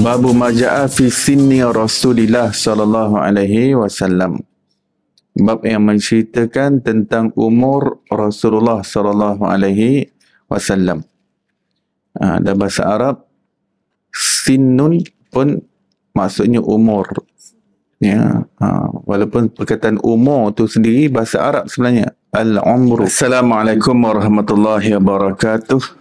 Babu Maja'a fi sinni Rasulillah sallallahu alaihi wasallam. Bab yang menceritakan tentang umur Rasulullah sallallahu alaihi wasallam. Ah dalam bahasa Arab sinnun pun maksudnya umur. Ya, ha, walaupun perkataan umur tu sendiri bahasa Arab sebenarnya al-umru. Assalamualaikum warahmatullahi wabarakatuh.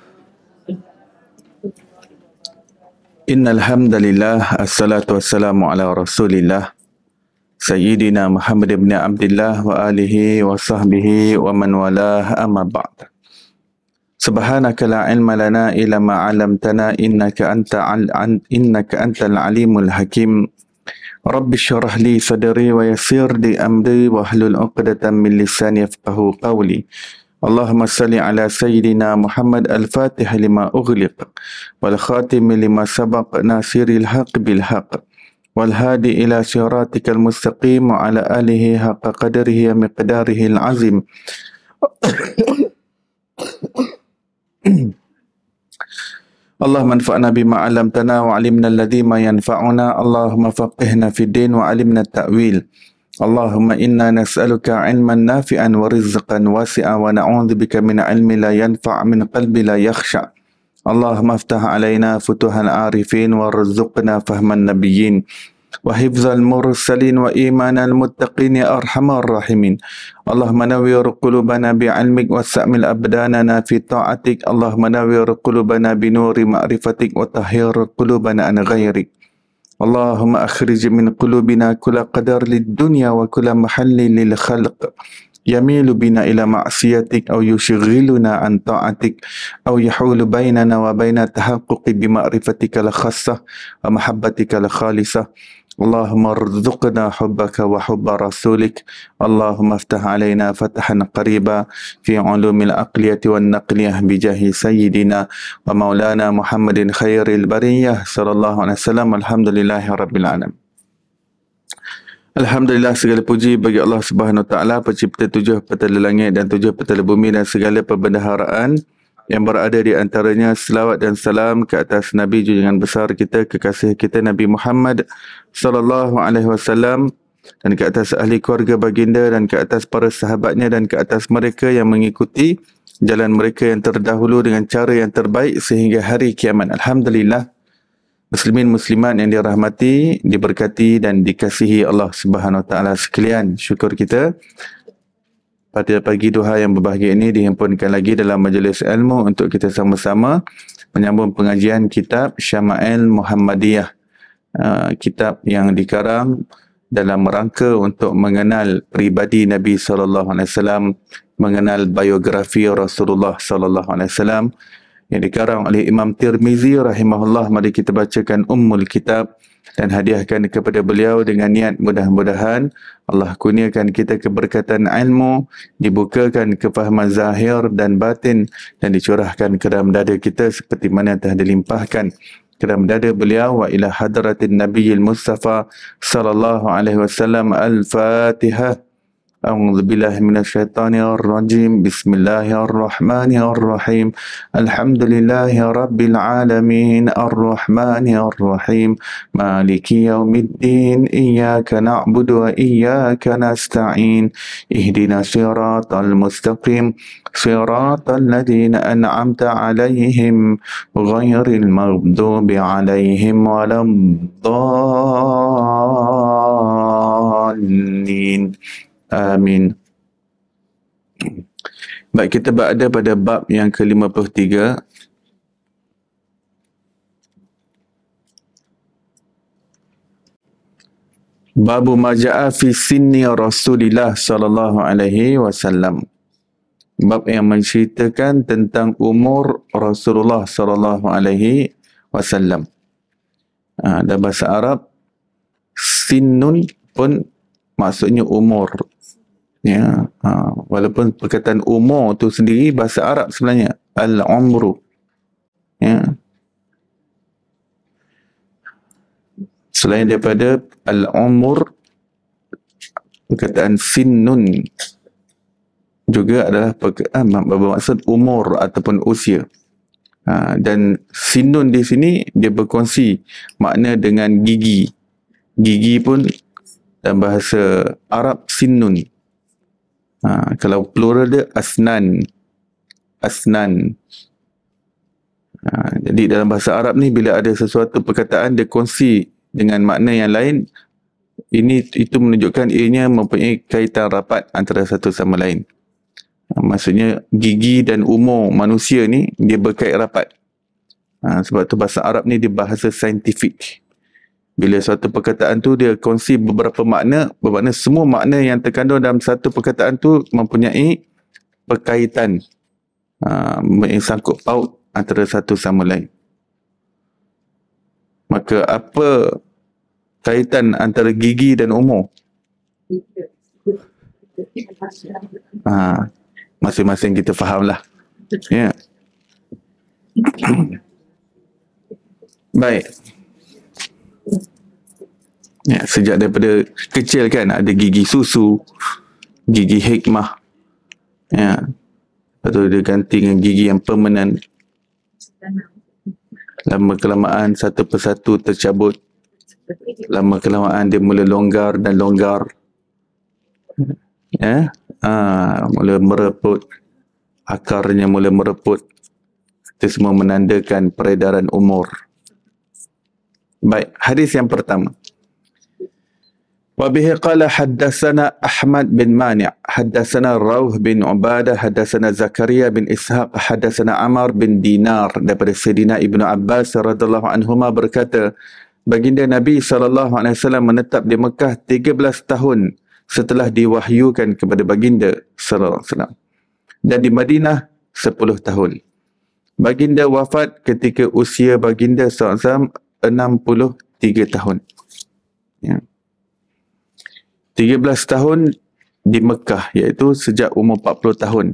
Innal hamdalillah assalatu wassalamu ala rasulillah sayyidina Muhammad ibn Abdullah wa alihi wa sahbihi wa man walah amma ba'd Subhanaka la ilma lana illa ma 'allamtana innaka anta al an innaka antal alimul hakim Rabbi syurah li sadri wa yassir li amri wa hlul uqdatan min lisani yafqahu qawli اللهم صل على سيدنا محمد الفاتح لما أغلق والخاتم لما سبق ناصر الحق بالحق والهادي إلى صراطك المستقيم وعلى آله حق قدره ومقداره العظيم اللهم انفعنا بما علمتنا وعلمنا الذي ما ينفعنا اللهم فقهنا في الدين وعلمنا التأويل اللهم إنا نسألك علما نافعا ورزقا واسعا ونعوذ بك من علم لا ينفع من قلب لا يخشع اللهم افتح علينا فتوح العارفين وارزقنا فهم النبيين وحفظ المرسلين وإيمان المتقين يا أرحم الراحمين اللهم نوير قلوبنا بعلمك واستعمل أبداننا في طاعتك اللهم نوير قلوبنا بنور معرفتك وطهير قلوبنا عن غيرك اللهم أخرج من قلوبنا كل قدر للدنيا وكل محل للخلق يميل بنا إلى معصيتك أو يشغلنا عن طاعتك أو يحول بيننا وبين تحقق بمعرفتك الخاصة ومحبتك الخالصة اللهم ارزقنا حبك وحب رسولك اللهم افتح علينا فتحا قريبا في علوم الأقلية والنقلية بجاه سيدنا ومولانا محمد خير البرية صلى الله عليه وسلم الحمد لله رب العالمين Alhamdulillah segala puji bagi Allah Subhanahu Wa Taala pencipta tujuh petala langit dan tujuh petala bumi dan segala perbendaharaan yang berada di antaranya selawat dan salam ke atas Nabi junjungan besar kita kekasih kita Nabi Muhammad sallallahu alaihi wasallam dan ke atas ahli keluarga baginda dan ke atas para sahabatnya dan ke atas mereka yang mengikuti jalan mereka yang terdahulu dengan cara yang terbaik sehingga hari kiamat alhamdulillah muslimin muslimat yang dirahmati diberkati dan dikasihi Allah Subhanahu taala sekalian syukur kita pada pagi duha yang berbahagia ini dihimpunkan lagi dalam majlis ilmu untuk kita sama-sama menyambung pengajian kitab Syama'il Muhammadiyah. Uh, kitab yang dikarang dalam rangka untuk mengenal pribadi Nabi SAW, mengenal biografi Rasulullah SAW yang dikarang oleh Imam Tirmizi rahimahullah. Mari kita bacakan Ummul Kitab dan hadiahkan kepada beliau dengan niat mudah-mudahan Allah kurniakan kita keberkatan ilmu, dibukakan kefahaman zahir dan batin dan dicurahkan ke dalam dada kita seperti mana telah dilimpahkan ke dalam dada beliau wa ila hadratin nabiyil mustafa sallallahu alaihi wasallam al-fatihah أعوذ بالله من الشيطان الرجيم بسم الله الرحمن الرحيم الحمد لله رب العالمين الرحمن الرحيم مالك يوم الدين إياك نعبد وإياك نستعين اهدنا صراط المستقيم صراط الذين أنعمت عليهم غير المغضوب عليهم ولا الضالين Amin. Baik, kita berada pada bab yang ke-53. Babu Maja'a fi sinni Rasulillah sallallahu alaihi wasallam. Bab yang menceritakan tentang umur Rasulullah sallallahu alaihi wasallam. Ada ah, bahasa Arab sinnun pun maksudnya umur ya ha, walaupun perkataan umur tu sendiri bahasa Arab sebenarnya al-umru ya selain daripada al-umur perkataan sinnun juga adalah perkataan ah, bermaksud umur ataupun usia ha, dan sinun di sini dia berkongsi makna dengan gigi gigi pun dalam bahasa Arab sinun Ha, kalau plural dia asnan. Asnan. Ha, jadi dalam bahasa Arab ni bila ada sesuatu perkataan dia kongsi dengan makna yang lain ini itu menunjukkan ianya mempunyai kaitan rapat antara satu sama lain. Ha, maksudnya gigi dan umur manusia ni dia berkait rapat. Ha, sebab tu bahasa Arab ni dia bahasa saintifik. Bila satu perkataan tu dia kongsi beberapa makna, bermakna semua makna yang terkandung dalam satu perkataan tu mempunyai perkaitan uh, ha, yang sangkut paut antara satu sama lain. Maka apa kaitan antara gigi dan umur? Ha, masing-masing kita fahamlah. Ya. Yeah. Baik ya, sejak daripada kecil kan ada gigi susu gigi hikmah ya atau dia ganti dengan gigi yang permanent lama kelamaan satu persatu tercabut lama kelamaan dia mula longgar dan longgar ya ha, mula mereput akarnya mula mereput itu semua menandakan peredaran umur baik hadis yang pertama وبه قال حدثنا Ahmad bin مانع حدثنا روح bin عبادة حدثنا Zakaria bin إسحاق حدثنا عمر bin دينار daripada سيدنا ابن عباس رضي الله عنهما berkata baginda Nabi SAW menetap di Mekah 13 tahun setelah diwahyukan kepada baginda SAW dan di Madinah 10 tahun baginda wafat ketika usia baginda SAW 63 tahun ya. Yeah. 13 tahun di Mekah iaitu sejak umur 40 tahun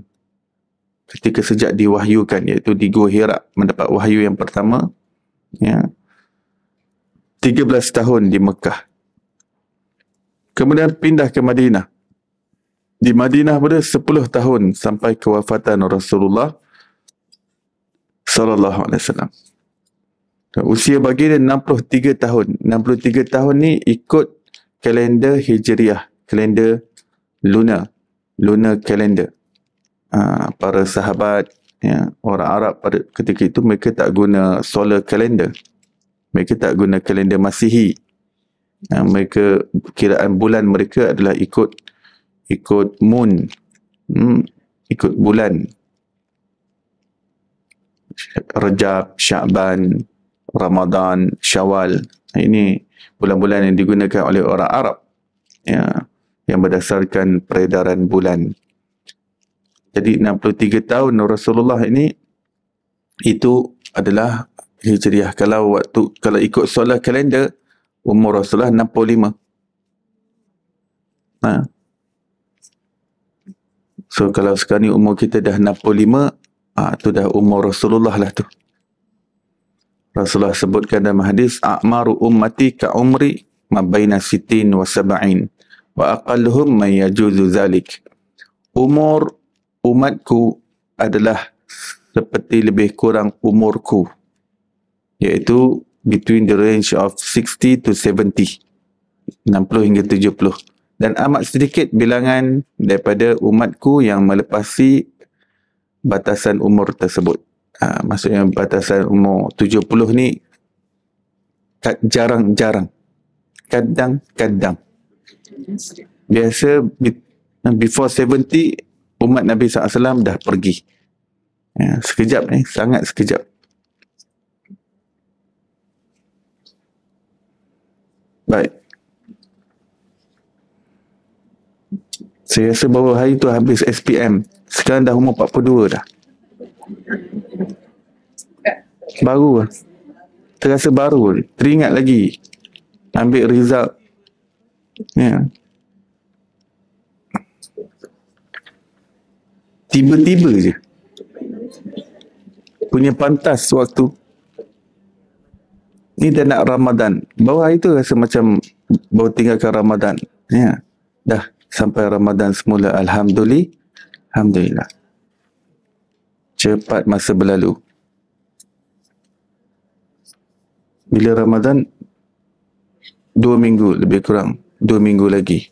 ketika sejak diwahyukan iaitu di Gua Hira mendapat wahyu yang pertama ya 13 tahun di Mekah kemudian pindah ke Madinah di Madinah pada 10 tahun sampai kewafatan Rasulullah sallallahu alaihi wasallam usia baginda 63 tahun 63 tahun ni ikut kalender Hijriah, kalender lunar, lunar kalender. Ha, para sahabat, ya, orang Arab pada ketika itu mereka tak guna solar kalender. Mereka tak guna kalender Masihi. Ha, mereka kiraan bulan mereka adalah ikut ikut moon, hmm, ikut bulan. Rejab, Syaban, Ramadan, Syawal. Ini bulan-bulan yang digunakan oleh orang Arab ya, yang berdasarkan peredaran bulan. Jadi 63 tahun Rasulullah ini itu adalah hijriah kalau waktu kalau ikut solar kalender umur Rasulullah 65. Nah. Ha. So kalau sekarang ni umur kita dah 65, ah ha, tu dah umur Rasulullah lah tu. Rasulullah sebutkan dalam hadis a'maru ummati ka umri ma baina sitin wa sab'in wa aqalluhum man yajuzu zalik. Umur umatku adalah seperti lebih kurang umurku iaitu between the range of 60 to 70 60 hingga 70 dan amat sedikit bilangan daripada umatku yang melepasi batasan umur tersebut ha, maksudnya batasan umur 70 ni tak jarang-jarang kadang-kadang biasa before 70 umat Nabi SAW dah pergi ya, sekejap ni sangat sekejap baik saya rasa baru hari tu habis SPM sekarang dah umur 42 dah baru terasa baru teringat lagi ambil result ya yeah. tiba-tiba je punya pantas waktu ni dah nak Ramadan bawah hari tu rasa macam baru tinggalkan Ramadan ya yeah. dah sampai Ramadan semula alhamdulillah alhamdulillah cepat masa berlalu bila Ramadan dua minggu lebih kurang dua minggu lagi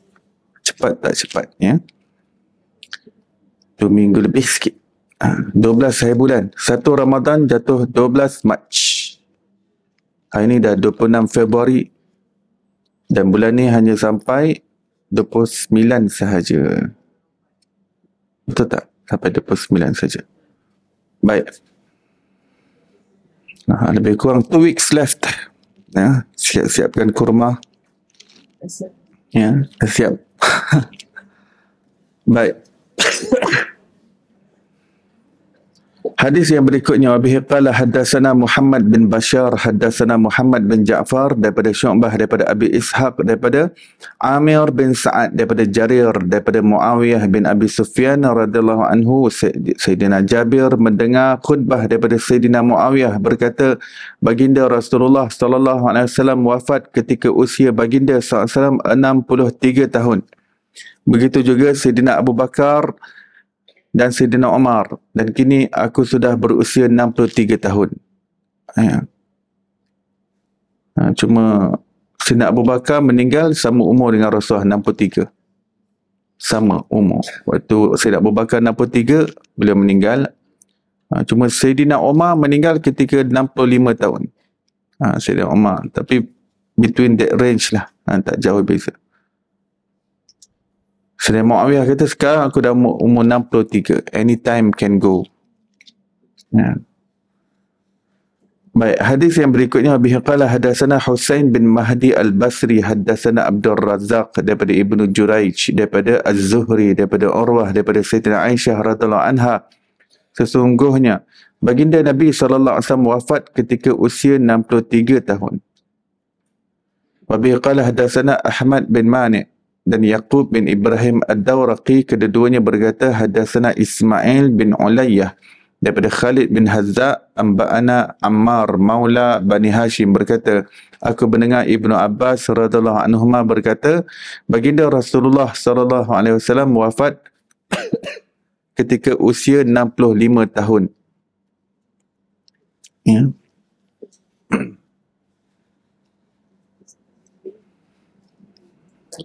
cepat tak cepat ya dua minggu lebih sikit ah, belas hari bulan satu Ramadan jatuh dua belas Mac hari ni dah enam Februari dan bulan ni hanya sampai dua puluh sembilan sahaja betul tak sampai dua puluh sembilan sahaja baik Ha, lebih kurang 2 weeks left. Ya, siap-siapkan kurma. Ya, siap. Baik. Hadis yang berikutnya Abi Hiqala hadasana Muhammad bin Bashar hadasana Muhammad bin Jaafar daripada Syu'bah daripada Abi Ishaq daripada Amir bin Sa'ad daripada Jarir daripada Muawiyah bin Abi Sufyan radhiyallahu anhu Sayyidina Jabir mendengar khutbah daripada Sayyidina Muawiyah berkata baginda Rasulullah sallallahu alaihi wasallam wafat ketika usia baginda sallallahu alaihi wasallam 63 tahun Begitu juga Sayyidina Abu Bakar dan Sayyidina Umar dan kini aku sudah berusia 63 tahun. Ya. Ha, cuma Sayyidina Abu Bakar meninggal sama umur dengan Rasulullah 63. Sama umur. Waktu Sayyidina Abu Bakar 63, beliau meninggal. Ha, cuma Sayyidina Umar meninggal ketika 65 tahun. Ha, Sayyidina Umar. Tapi between that range lah. Ha, tak jauh beza. Sedang Muawiyah kata sekarang aku dah umur, umur 63. Anytime can go. Ya. Baik, hadis yang berikutnya Abi hadasana Husain bin Mahdi Al-Basri hadasana Abdul Razak daripada Ibnu Juraij daripada Az-Zuhri daripada Urwah daripada Sayyidina Aisyah radhiyallahu anha sesungguhnya baginda Nabi saw wafat ketika usia 63 tahun. Wa bi qala hadasana Ahmad bin Mani' dan Yaqub bin Ibrahim Ad-Dawraqi kedua-duanya berkata hadasana Ismail bin Ulayyah daripada Khalid bin Hazza amba'ana Ammar maula Bani Hashim berkata aku mendengar Ibnu Abbas radhiyallahu anhuma berkata baginda Rasulullah sallallahu alaihi wasallam wafat ketika usia 65 tahun ya yeah.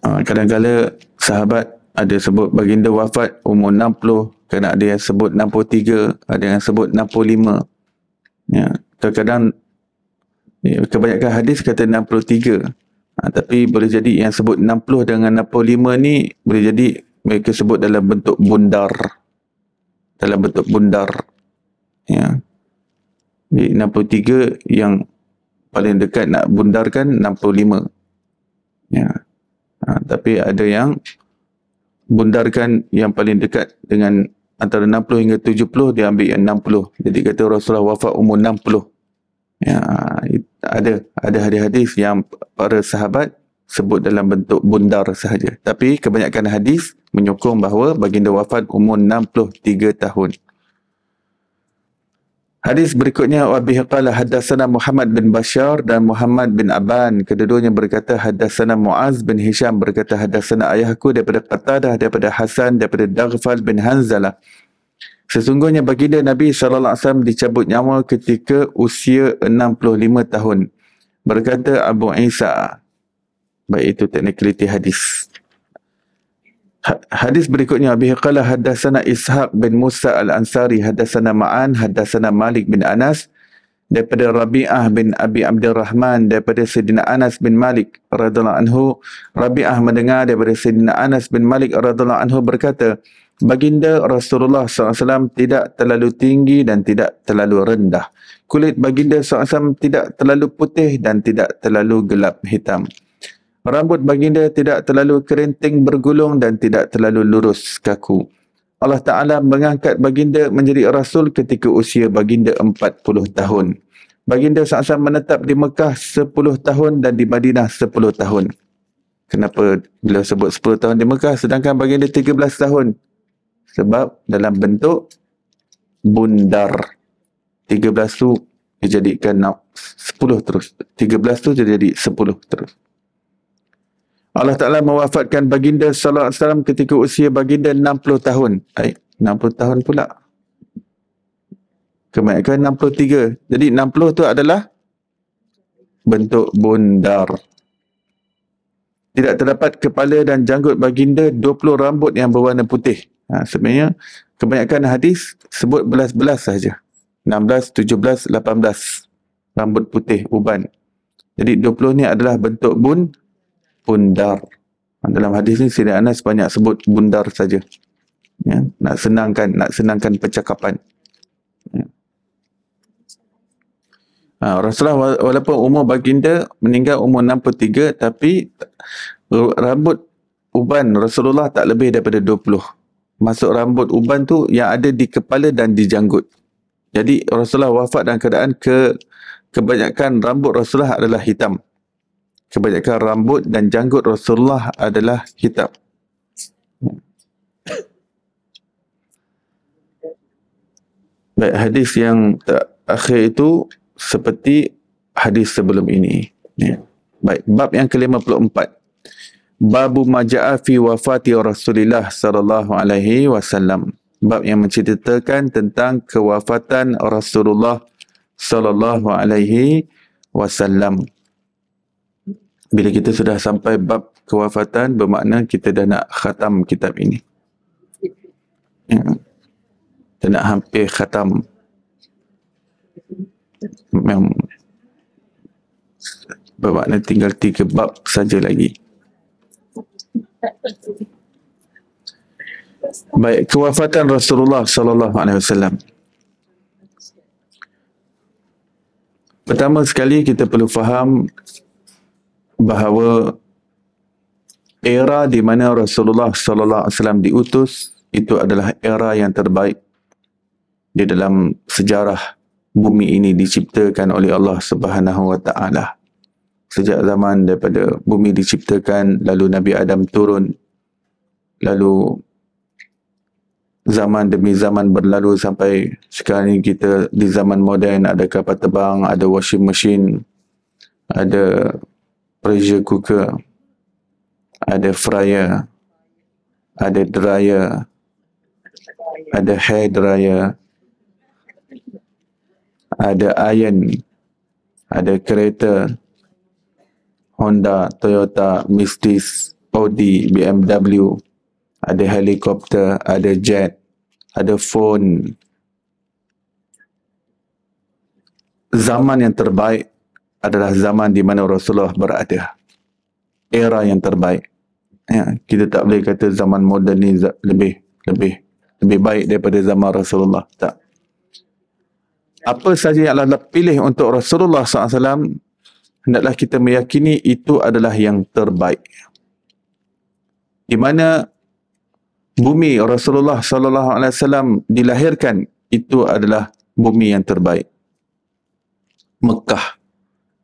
Ah, kadang-kadang sahabat ada sebut baginda wafat umur 60 kadang ada yang sebut 63 ada yang sebut 65 ya terkadang ya, kebanyakan hadis kata 63 ha, ah, tapi boleh jadi yang sebut 60 dengan 65 ni boleh jadi mereka sebut dalam bentuk bundar dalam bentuk bundar ya jadi 63 yang paling dekat nak bundarkan 65 ya ha, tapi ada yang bundarkan yang paling dekat dengan antara 60 hingga 70 dia ambil yang 60 jadi kata Rasulullah wafat umur 60 ya ada ada hadis-hadis yang para sahabat sebut dalam bentuk bundar sahaja tapi kebanyakan hadis menyokong bahawa baginda wafat umur 63 tahun Hadis berikutnya Abi Hiqalah hadasana Muhammad bin Bashar dan Muhammad bin Aban kedua-duanya berkata hadasana Muaz bin Hisham berkata hadasana ayahku daripada Qatadah daripada Hasan daripada Daghfal bin Hanzalah Sesungguhnya baginda Nabi sallallahu alaihi wasallam dicabut nyawa ketika usia 65 tahun berkata Abu Isa baik itu technicality hadis Hadis berikutnya bi qala hadatsana Ishaq bin Musa al-Ansari hadatsana Ma'an hadatsana Malik bin Anas daripada Rabi'ah bin Abi Abdurrahman daripada Sayyidina Anas bin Malik radhiyallahu anhu Rabi'ah mendengar daripada Sayyidina Anas bin Malik radhiyallahu anhu berkata Baginda Rasulullah SAW tidak terlalu tinggi dan tidak terlalu rendah. Kulit baginda SAW tidak terlalu putih dan tidak terlalu gelap hitam. Rambut baginda tidak terlalu kerinting bergulung dan tidak terlalu lurus kaku. Allah Ta'ala mengangkat baginda menjadi rasul ketika usia baginda 40 tahun. Baginda saksa menetap di Mekah 10 tahun dan di Madinah 10 tahun. Kenapa beliau sebut 10 tahun di Mekah sedangkan baginda 13 tahun? Sebab dalam bentuk bundar. 13 tu dijadikan 10 terus. 13 tu jadi 10 terus. Allah Ta'ala mewafatkan baginda SAW ketika usia baginda 60 tahun. Ay, 60 tahun pula. Kemaikan 63. Jadi 60 tu adalah bentuk bundar. Tidak terdapat kepala dan janggut baginda 20 rambut yang berwarna putih. Ha, sebenarnya kebanyakan hadis sebut belas-belas saja. 16, 17, 18 rambut putih uban. Jadi 20 ni adalah bentuk bun bundar. Dalam hadis ni Sayyidina Anas banyak sebut bundar saja. Ya, nak senangkan nak senangkan percakapan. Ya. Ha, Rasulullah walaupun umur baginda meninggal umur 63 tapi rambut uban Rasulullah tak lebih daripada 20. Masuk rambut uban tu yang ada di kepala dan di janggut. Jadi Rasulullah wafat dalam keadaan ke kebanyakan rambut Rasulullah adalah hitam kebanyakan rambut dan janggut Rasulullah adalah hitam. Baik, hadis yang akhir itu seperti hadis sebelum ini. Ya. Baik, bab yang ke-54. Babu maja'a fi wafati Rasulullah sallallahu alaihi wasallam. Bab yang menceritakan tentang kewafatan Rasulullah sallallahu alaihi wasallam bila kita sudah sampai bab kewafatan bermakna kita dah nak khatam kitab ini ya. kita nak hampir khatam memang bermakna tinggal tiga bab saja lagi baik kewafatan Rasulullah sallallahu alaihi wasallam pertama sekali kita perlu faham bahawa era di mana Rasulullah sallallahu alaihi wasallam diutus itu adalah era yang terbaik di dalam sejarah bumi ini diciptakan oleh Allah Subhanahu wa taala. Sejak zaman daripada bumi diciptakan lalu Nabi Adam turun lalu zaman demi zaman berlalu sampai sekarang ini kita di zaman moden ada kapal terbang, ada washing machine, ada pressure cooker, ada fryer, ada dryer, ada hair dryer, ada iron, ada kereta, Honda, Toyota, Mistis, Audi, BMW, ada helikopter, ada jet, ada phone. Zaman yang terbaik adalah zaman di mana Rasulullah berada. Era yang terbaik. Ya, kita tak boleh kata zaman moden ni lebih lebih lebih baik daripada zaman Rasulullah. Tak. Apa saja yang Allah pilih untuk Rasulullah SAW, hendaklah kita meyakini itu adalah yang terbaik. Di mana bumi Rasulullah SAW dilahirkan, itu adalah bumi yang terbaik. Mekah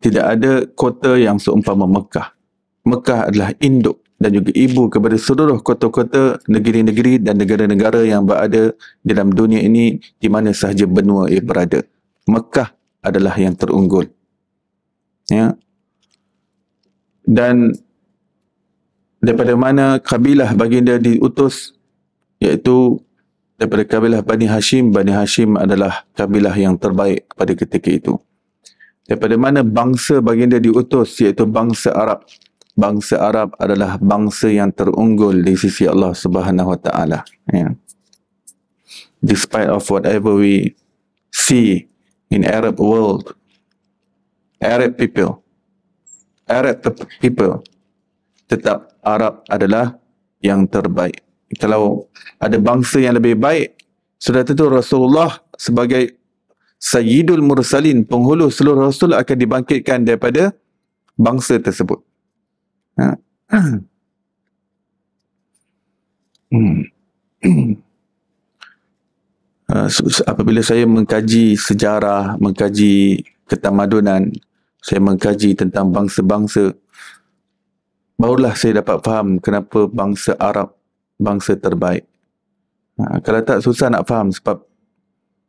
tidak ada kota yang seumpama Mekah. Mekah adalah induk dan juga ibu kepada seluruh kota-kota, negeri-negeri dan negara-negara yang berada dalam dunia ini di mana sahaja benua ia berada. Mekah adalah yang terunggul. Ya. Dan daripada mana kabilah baginda diutus iaitu daripada kabilah Bani Hashim. Bani Hashim adalah kabilah yang terbaik pada ketika itu daripada mana bangsa baginda diutus iaitu bangsa Arab. Bangsa Arab adalah bangsa yang terunggul di sisi Allah Subhanahu Wa Taala. Ya. Despite of whatever we see in Arab world, Arab people, Arab people tetap Arab adalah yang terbaik. Kalau ada bangsa yang lebih baik, sudah tentu Rasulullah sebagai Sayyidul Mursalin, penghulu seluruh Rasul akan dibangkitkan daripada bangsa tersebut. Ha. Hmm. Ha, apabila saya mengkaji sejarah, mengkaji ketamadunan, saya mengkaji tentang bangsa-bangsa, barulah saya dapat faham kenapa bangsa Arab bangsa terbaik. Ha, kalau tak susah nak faham sebab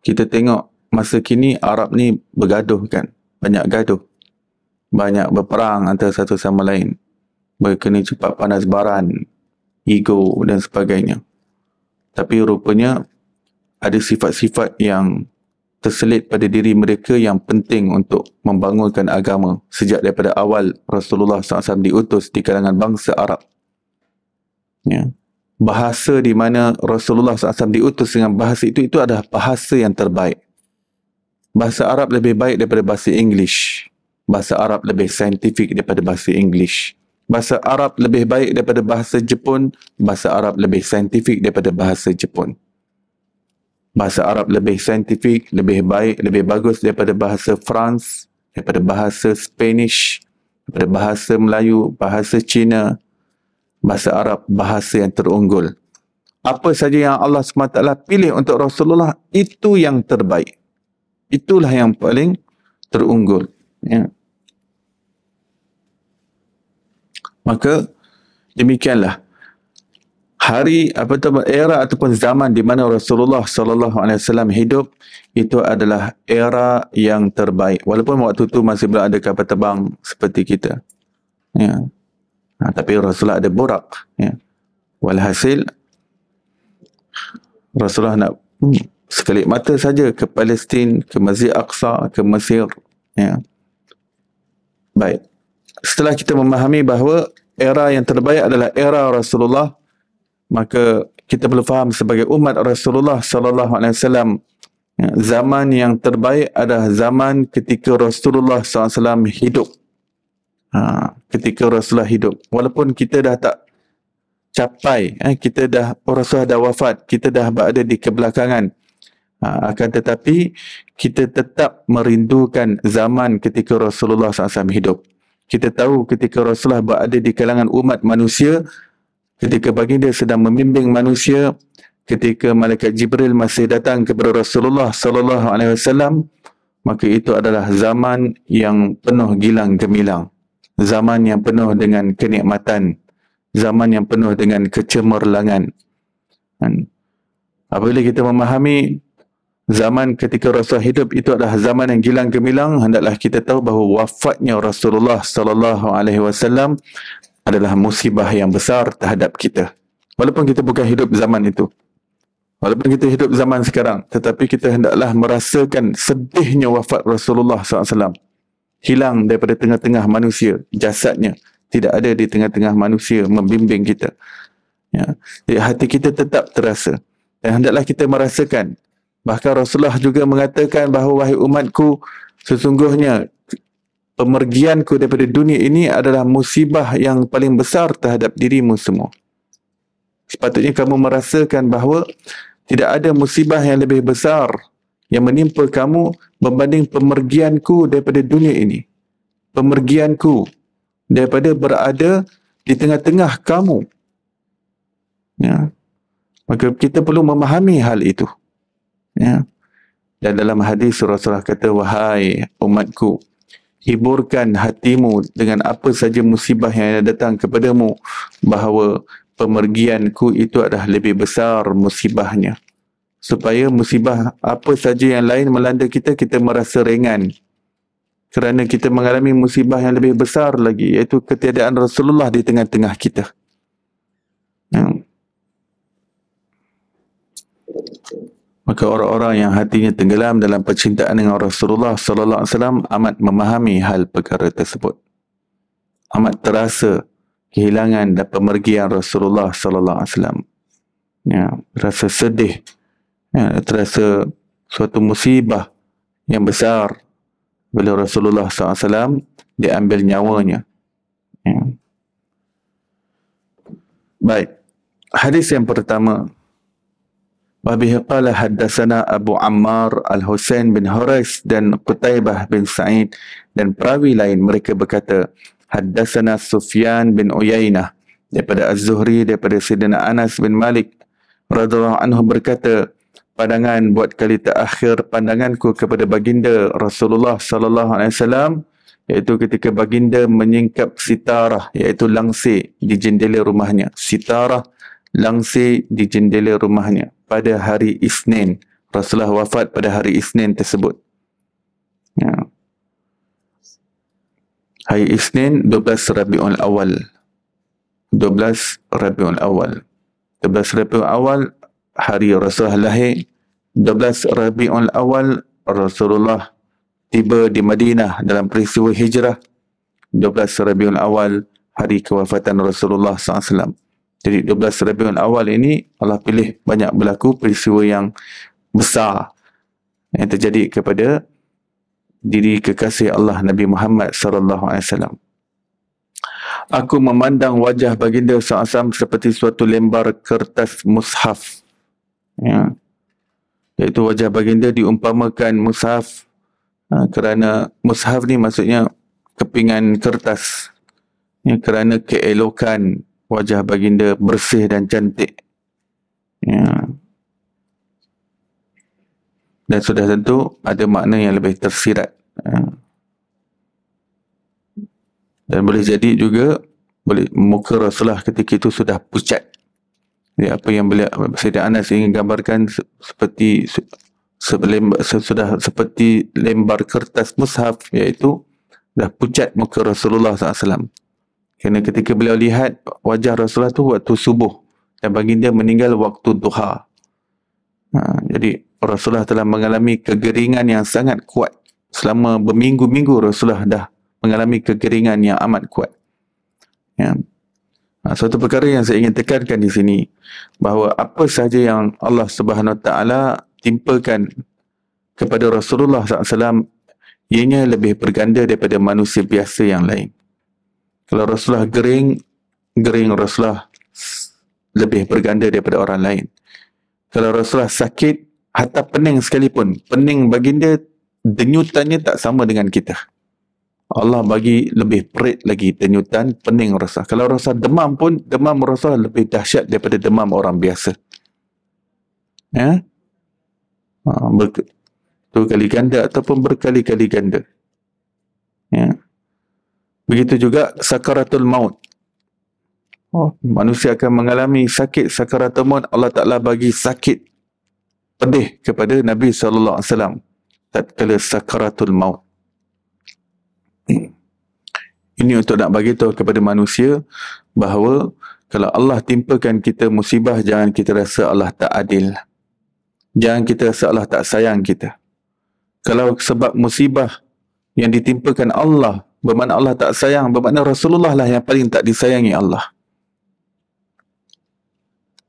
kita tengok masa kini Arab ni bergaduh kan banyak gaduh banyak berperang antara satu sama lain berkena cepat panas baran ego dan sebagainya tapi rupanya ada sifat-sifat yang terselit pada diri mereka yang penting untuk membangunkan agama sejak daripada awal Rasulullah SAW diutus di kalangan bangsa Arab. Ya. Bahasa di mana Rasulullah SAW diutus dengan bahasa itu, itu adalah bahasa yang terbaik. Bahasa Arab lebih baik daripada bahasa English. Bahasa Arab lebih saintifik daripada bahasa English. Bahasa Arab lebih baik daripada bahasa Jepun. Bahasa Arab lebih saintifik daripada bahasa Jepun. Bahasa Arab lebih saintifik, lebih baik, lebih bagus daripada bahasa France, daripada bahasa Spanish, daripada bahasa Melayu, bahasa Cina. Bahasa Arab bahasa yang terunggul. Apa saja yang Allah SWT pilih untuk Rasulullah, itu yang terbaik itulah yang paling terunggul ya. maka demikianlah hari apa tu era ataupun zaman di mana Rasulullah sallallahu alaihi wasallam hidup itu adalah era yang terbaik walaupun waktu tu masih belum ada kapal terbang seperti kita ya nah, ha, tapi Rasulullah ada borak. ya walhasil Rasulullah nak hmm, sekali mata saja ke Palestin, ke Masjid Aqsa, ke Mesir. Ya. Baik. Setelah kita memahami bahawa era yang terbaik adalah era Rasulullah, maka kita perlu faham sebagai umat Rasulullah sallallahu alaihi wasallam ya, zaman yang terbaik adalah zaman ketika Rasulullah Alaihi Wasallam hidup. Ha, ketika Rasulullah hidup. Walaupun kita dah tak capai, eh, kita dah, Rasulullah dah wafat, kita dah berada di kebelakangan. Ah, akan tetapi kita tetap merindukan zaman ketika Rasulullah SAW hidup. Kita tahu ketika Rasulullah berada di kalangan umat manusia, ketika baginda sedang membimbing manusia, ketika malaikat Jibril masih datang kepada Rasulullah sallallahu alaihi wasallam, maka itu adalah zaman yang penuh gilang gemilang. Zaman yang penuh dengan kenikmatan, zaman yang penuh dengan kecemerlangan. Apabila kita memahami zaman ketika Rasul hidup itu adalah zaman yang gilang gemilang hendaklah kita tahu bahawa wafatnya Rasulullah sallallahu alaihi wasallam adalah musibah yang besar terhadap kita walaupun kita bukan hidup zaman itu walaupun kita hidup zaman sekarang tetapi kita hendaklah merasakan sedihnya wafat Rasulullah SAW hilang daripada tengah-tengah manusia jasadnya tidak ada di tengah-tengah manusia membimbing kita ya. Jadi hati kita tetap terasa dan hendaklah kita merasakan Bahkan Rasulullah juga mengatakan bahawa wahai umatku sesungguhnya pemergianku daripada dunia ini adalah musibah yang paling besar terhadap dirimu semua. Sepatutnya kamu merasakan bahawa tidak ada musibah yang lebih besar yang menimpa kamu berbanding pemergianku daripada dunia ini. Pemergianku daripada berada di tengah-tengah kamu. Ya. Maka kita perlu memahami hal itu. Ya. Dan dalam hadis Rasulullah kata, Wahai umatku, hiburkan hatimu dengan apa saja musibah yang datang kepadamu bahawa pemergianku itu adalah lebih besar musibahnya. Supaya musibah apa saja yang lain melanda kita, kita merasa ringan. Kerana kita mengalami musibah yang lebih besar lagi, iaitu ketiadaan Rasulullah di tengah-tengah kita. Hmm. Maka orang-orang yang hatinya tenggelam dalam percintaan dengan Rasulullah sallallahu alaihi wasallam amat memahami hal perkara tersebut. Amat terasa kehilangan dan pemergian Rasulullah sallallahu alaihi wasallam. Ya, rasa sedih. Ya, terasa suatu musibah yang besar bila Rasulullah sallallahu alaihi wasallam diambil nyawanya. Ya. Baik. Hadis yang pertama Wabih qala haddasana Abu Ammar al-Husain bin Huras dan Qutaibah bin Sa'id dan perawi lain mereka berkata haddasana Sufyan bin Uyainah daripada Az-Zuhri daripada Sayyidina Anas bin Malik radhiyallahu anhu berkata pandangan buat kali terakhir pandanganku kepada baginda Rasulullah sallallahu alaihi wasallam iaitu ketika baginda menyingkap sitarah iaitu langsir di jendela rumahnya sitarah langsir di jendela rumahnya pada hari Isnin. Rasulullah wafat pada hari Isnin tersebut. Ya. Hari Isnin 12 Rabiul Awal. 12 Rabiul Awal. 12 Rabiul Awal hari Rasulullah lahir. 12 Rabiul Awal Rasulullah tiba di Madinah dalam peristiwa hijrah. 12 Rabiul Awal hari kewafatan Rasulullah SAW. alaihi jadi 12 Rabiul Awal ini Allah pilih banyak berlaku peristiwa yang besar yang terjadi kepada diri kekasih Allah Nabi Muhammad sallallahu alaihi wasallam. Aku memandang wajah baginda SAW seperti suatu lembar kertas mushaf. Ya. Iaitu wajah baginda diumpamakan mushaf ha, kerana mushaf ni maksudnya kepingan kertas. Ya, kerana keelokan wajah baginda bersih dan cantik. Ya. Dan sudah tentu ada makna yang lebih tersirat. Ya. Dan boleh jadi juga boleh muka Rasulullah ketika itu sudah pucat. Ya, apa yang beliau Sayyidina Anas ingin gambarkan seperti sudah seperti lembar kertas mushaf iaitu dah pucat muka Rasulullah SAW. Kerana ketika beliau lihat wajah Rasulullah tu waktu subuh dan baginda meninggal waktu duha. Ha, jadi Rasulullah telah mengalami kegeringan yang sangat kuat. Selama berminggu-minggu Rasulullah dah mengalami kegeringan yang amat kuat. Ya. Ha, satu perkara yang saya ingin tekankan di sini bahawa apa sahaja yang Allah Subhanahu taala timpakan kepada Rasulullah SAW ianya lebih berganda daripada manusia biasa yang lain. Kalau Rasulullah gering, gering Rasulullah lebih berganda daripada orang lain. Kalau Rasulullah sakit, hatta pening sekalipun. Pening baginda, denyutannya tak sama dengan kita. Allah bagi lebih perit lagi denyutan, pening rasulah. Kalau rasulah demam pun, demam rasulah lebih dahsyat daripada demam orang biasa. Ya? Ha, ber- tu kali ganda ataupun berkali-kali ganda. Begitu juga sakaratul maut. Oh, manusia akan mengalami sakit sakaratul maut. Allah Ta'ala bagi sakit pedih kepada Nabi SAW. Tatkala sakaratul maut. Ini untuk nak bagi tahu kepada manusia bahawa kalau Allah timpakan kita musibah, jangan kita rasa Allah tak adil. Jangan kita rasa Allah tak sayang kita. Kalau sebab musibah yang ditimpakan Allah bermakna Allah tak sayang, bermakna Rasulullah lah yang paling tak disayangi Allah.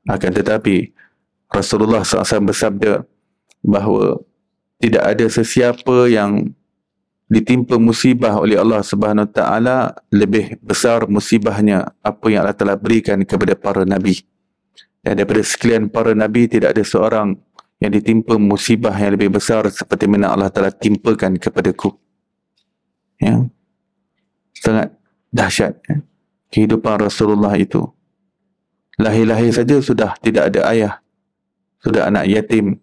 Akan tetapi, Rasulullah SAW bersabda bahawa tidak ada sesiapa yang ditimpa musibah oleh Allah Subhanahu Wa Taala lebih besar musibahnya apa yang Allah telah berikan kepada para nabi. Dan daripada sekalian para nabi tidak ada seorang yang ditimpa musibah yang lebih besar seperti mana Allah telah timpakan kepadaku. Ya sangat dahsyat ya. kehidupan Rasulullah itu. Lahir-lahir saja sudah tidak ada ayah. Sudah anak yatim.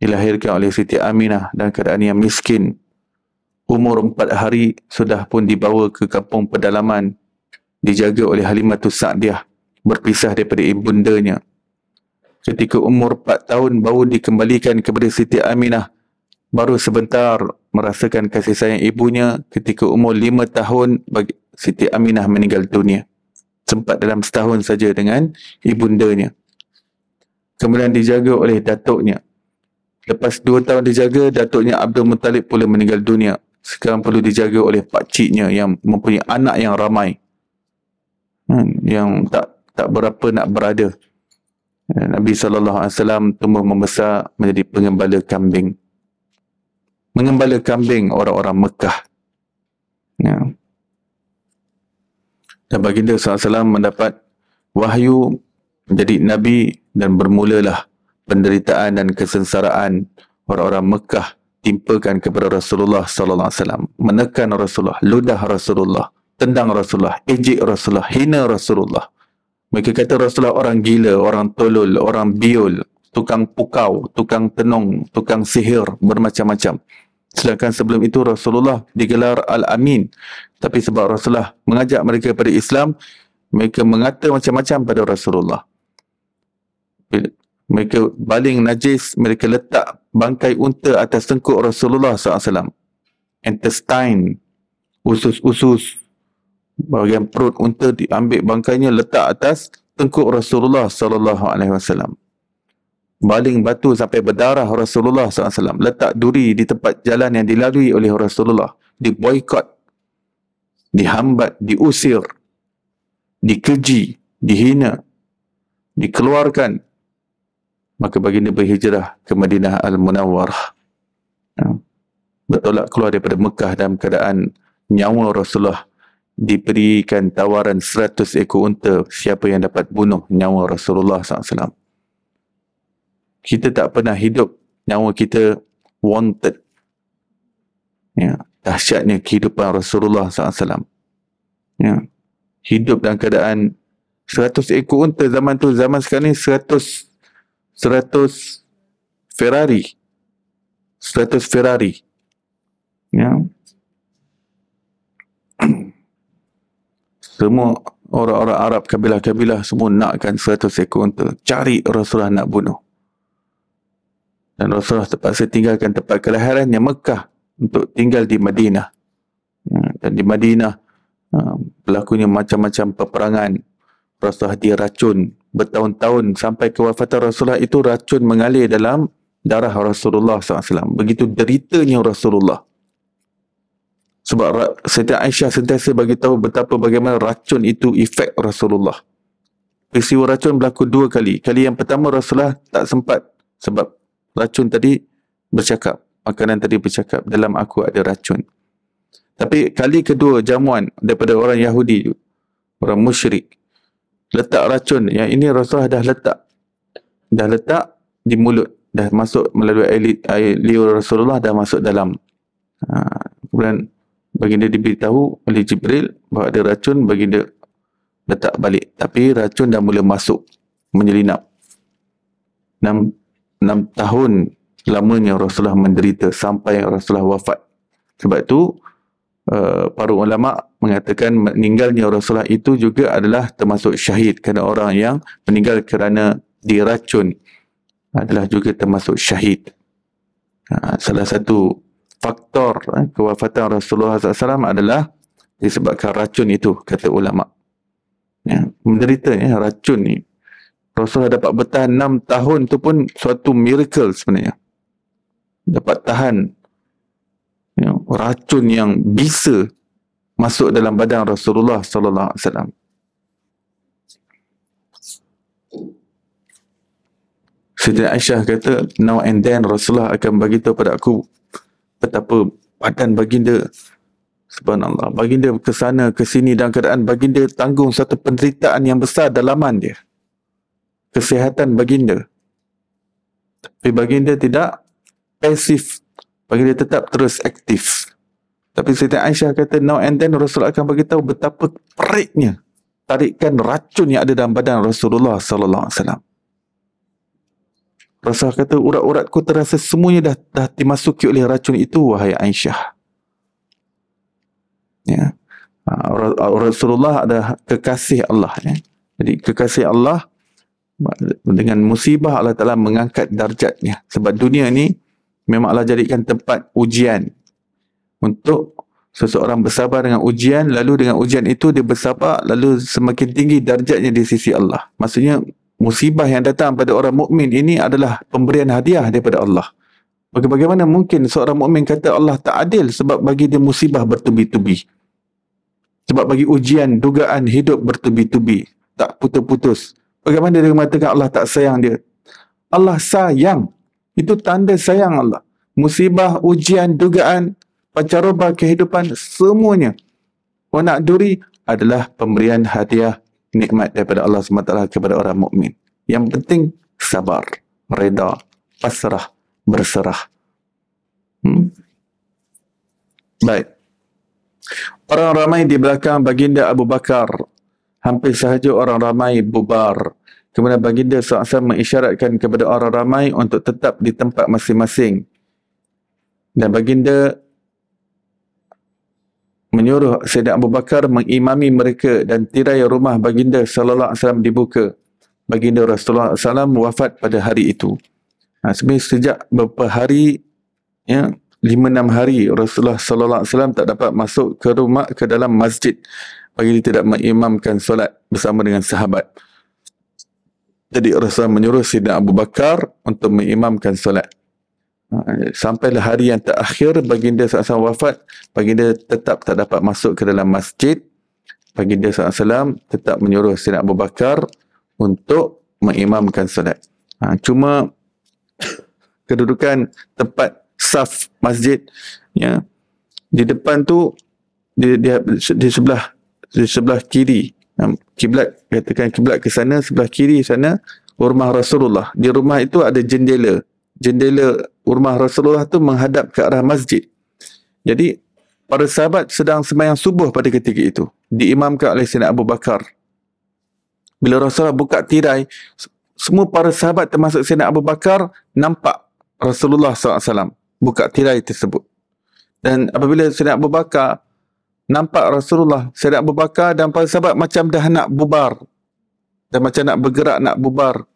Dilahirkan oleh Siti Aminah dan keadaan yang miskin. Umur empat hari sudah pun dibawa ke kampung pedalaman. Dijaga oleh Halimatus Sa'diah. Berpisah daripada ibundanya. Ketika umur empat tahun baru dikembalikan kepada Siti Aminah baru sebentar merasakan kasih sayang ibunya ketika umur lima tahun bagi Siti Aminah meninggal dunia. Sempat dalam setahun saja dengan ibundanya. Kemudian dijaga oleh datuknya. Lepas dua tahun dijaga, datuknya Abdul Muttalib pula meninggal dunia. Sekarang perlu dijaga oleh pakciknya yang mempunyai anak yang ramai. Hmm, yang tak tak berapa nak berada. Eh, Nabi SAW tumbuh membesar menjadi pengembala kambing mengembala kambing orang-orang Mekah. Ya. Dan baginda SAW mendapat wahyu menjadi Nabi dan bermulalah penderitaan dan kesensaraan orang-orang Mekah timpakan kepada Rasulullah sallallahu alaihi wasallam menekan Rasulullah ludah Rasulullah tendang Rasulullah ejek Rasulullah hina Rasulullah mereka kata Rasulullah orang gila orang tolol orang biul tukang pukau, tukang tenung, tukang sihir bermacam-macam. Sedangkan sebelum itu Rasulullah digelar Al-Amin. Tapi sebab Rasulullah mengajak mereka kepada Islam, mereka mengata macam-macam pada Rasulullah. Mereka baling najis, mereka letak bangkai unta atas tengkuk Rasulullah SAW. Intestine, usus-usus, bahagian perut unta diambil bangkainya letak atas tengkuk Rasulullah SAW baling batu sampai berdarah Rasulullah SAW. Letak duri di tempat jalan yang dilalui oleh Rasulullah. Diboykot, dihambat, diusir, dikeji, dihina, dikeluarkan. Maka baginda berhijrah ke Madinah Al-Munawwarah. Ya. Bertolak keluar daripada Mekah dalam keadaan nyawa Rasulullah diberikan tawaran 100 ekor unta siapa yang dapat bunuh nyawa Rasulullah SAW kita tak pernah hidup nyawa kita wanted. Ya, dahsyatnya kehidupan Rasulullah SAW. Ya, hidup dalam keadaan 100 ekor unta zaman tu zaman sekarang ni 100 100 Ferrari 100 Ferrari ya semua orang-orang Arab kabilah-kabilah semua nakkan 100 ekor unta cari Rasulullah nak bunuh dan Rasulullah terpaksa tinggalkan tempat kelahirannya Mekah untuk tinggal di Madinah. Hmm, dan di Madinah hmm, berlakunya macam-macam peperangan. Rasulullah diracun bertahun-tahun sampai kewafatan Rasulullah itu racun mengalir dalam darah Rasulullah SAW. Begitu deritanya Rasulullah. Sebab Siti Aisyah sentiasa bagi tahu betapa bagaimana racun itu efek Rasulullah. Peristiwa racun berlaku dua kali. Kali yang pertama Rasulullah tak sempat sebab racun tadi bercakap makanan tadi bercakap dalam aku ada racun tapi kali kedua jamuan daripada orang Yahudi orang musyrik letak racun yang ini Rasulullah dah letak dah letak di mulut dah masuk melalui air, li- air liur Rasulullah dah masuk dalam ha, kemudian baginda diberitahu oleh Jibril bahawa ada racun baginda letak balik tapi racun dah mula masuk menyelinap dan enam tahun lamanya Rasulullah menderita sampai Rasulullah wafat. Sebab itu uh, eh, para ulama mengatakan meninggalnya Rasulullah itu juga adalah termasuk syahid kerana orang yang meninggal kerana diracun adalah juga termasuk syahid. Ha, salah satu faktor eh, kewafatan Rasulullah SAW adalah disebabkan racun itu kata ulama. Ya, menderita ya, racun ni Rasulullah dapat bertahan 6 tahun itu pun suatu miracle sebenarnya. Dapat tahan ya, racun yang bisa masuk dalam badan Rasulullah sallallahu alaihi wasallam. Siti Aisyah kata, now and then Rasulullah akan bagi tahu pada aku betapa badan baginda subhanallah, baginda ke sana ke sini dalam keadaan baginda tanggung satu penderitaan yang besar dalaman dia kesihatan baginda. Tapi baginda tidak pasif. Baginda tetap terus aktif. Tapi Siti Aisyah kata, now and then Rasulullah akan beritahu betapa periknya tarikan racun yang ada dalam badan Rasulullah Sallallahu Alaihi Wasallam. Rasulullah kata, urat-uratku terasa semuanya dah, dah dimasuki oleh racun itu, wahai Aisyah. Ya. Ha, Rasulullah adalah kekasih Allah. Ya. Jadi kekasih Allah dengan musibah Allah Ta'ala mengangkat darjatnya sebab dunia ni memang Allah jadikan tempat ujian untuk seseorang bersabar dengan ujian lalu dengan ujian itu dia bersabar lalu semakin tinggi darjatnya di sisi Allah maksudnya musibah yang datang pada orang mukmin ini adalah pemberian hadiah daripada Allah bagaimana mungkin seorang mukmin kata Allah tak adil sebab bagi dia musibah bertubi-tubi sebab bagi ujian dugaan hidup bertubi-tubi tak putus-putus Bagaimana dia mengatakan Allah tak sayang dia? Allah sayang. Itu tanda sayang Allah. Musibah, ujian, dugaan, pancaroba, kehidupan, semuanya. Wanak duri adalah pemberian hadiah nikmat daripada Allah SWT kepada orang mukmin. Yang penting, sabar, reda, pasrah, berserah. Hmm? Baik. Orang ramai di belakang baginda Abu Bakar hampir sahaja orang ramai bubar. Kemudian baginda SAW mengisyaratkan kepada orang ramai untuk tetap di tempat masing-masing. Dan baginda menyuruh Sayyidina Abu Bakar mengimami mereka dan tirai rumah baginda SAW dibuka. Baginda Rasulullah SAW wafat pada hari itu. Ha, sebenarnya sejak beberapa hari, ya, 5-6 hari Rasulullah SAW tak dapat masuk ke rumah ke dalam masjid pagi ini tidak mengimamkan solat bersama dengan sahabat. Jadi Rasul menyuruh Sidna Abu Bakar untuk mengimamkan solat. Ha, sampailah hari yang terakhir baginda SAW wafat, baginda tetap tak dapat masuk ke dalam masjid. Baginda SAW tetap menyuruh Sidna Abu Bakar untuk mengimamkan solat. Ha, cuma kedudukan tempat saf masjid ya di depan tu di, di, di sebelah di sebelah kiri kiblat katakan kiblat ke sana sebelah kiri sana rumah Rasulullah di rumah itu ada jendela jendela rumah Rasulullah tu menghadap ke arah masjid jadi para sahabat sedang sembahyang subuh pada ketika itu diimamkan oleh Sina Abu Bakar bila Rasulullah buka tirai semua para sahabat termasuk Sina Abu Bakar nampak Rasulullah SAW buka tirai tersebut dan apabila Sina Abu Bakar nampak Rasulullah Sayyidina Abu Bakar dan para sahabat macam dah nak bubar dan macam nak bergerak nak bubar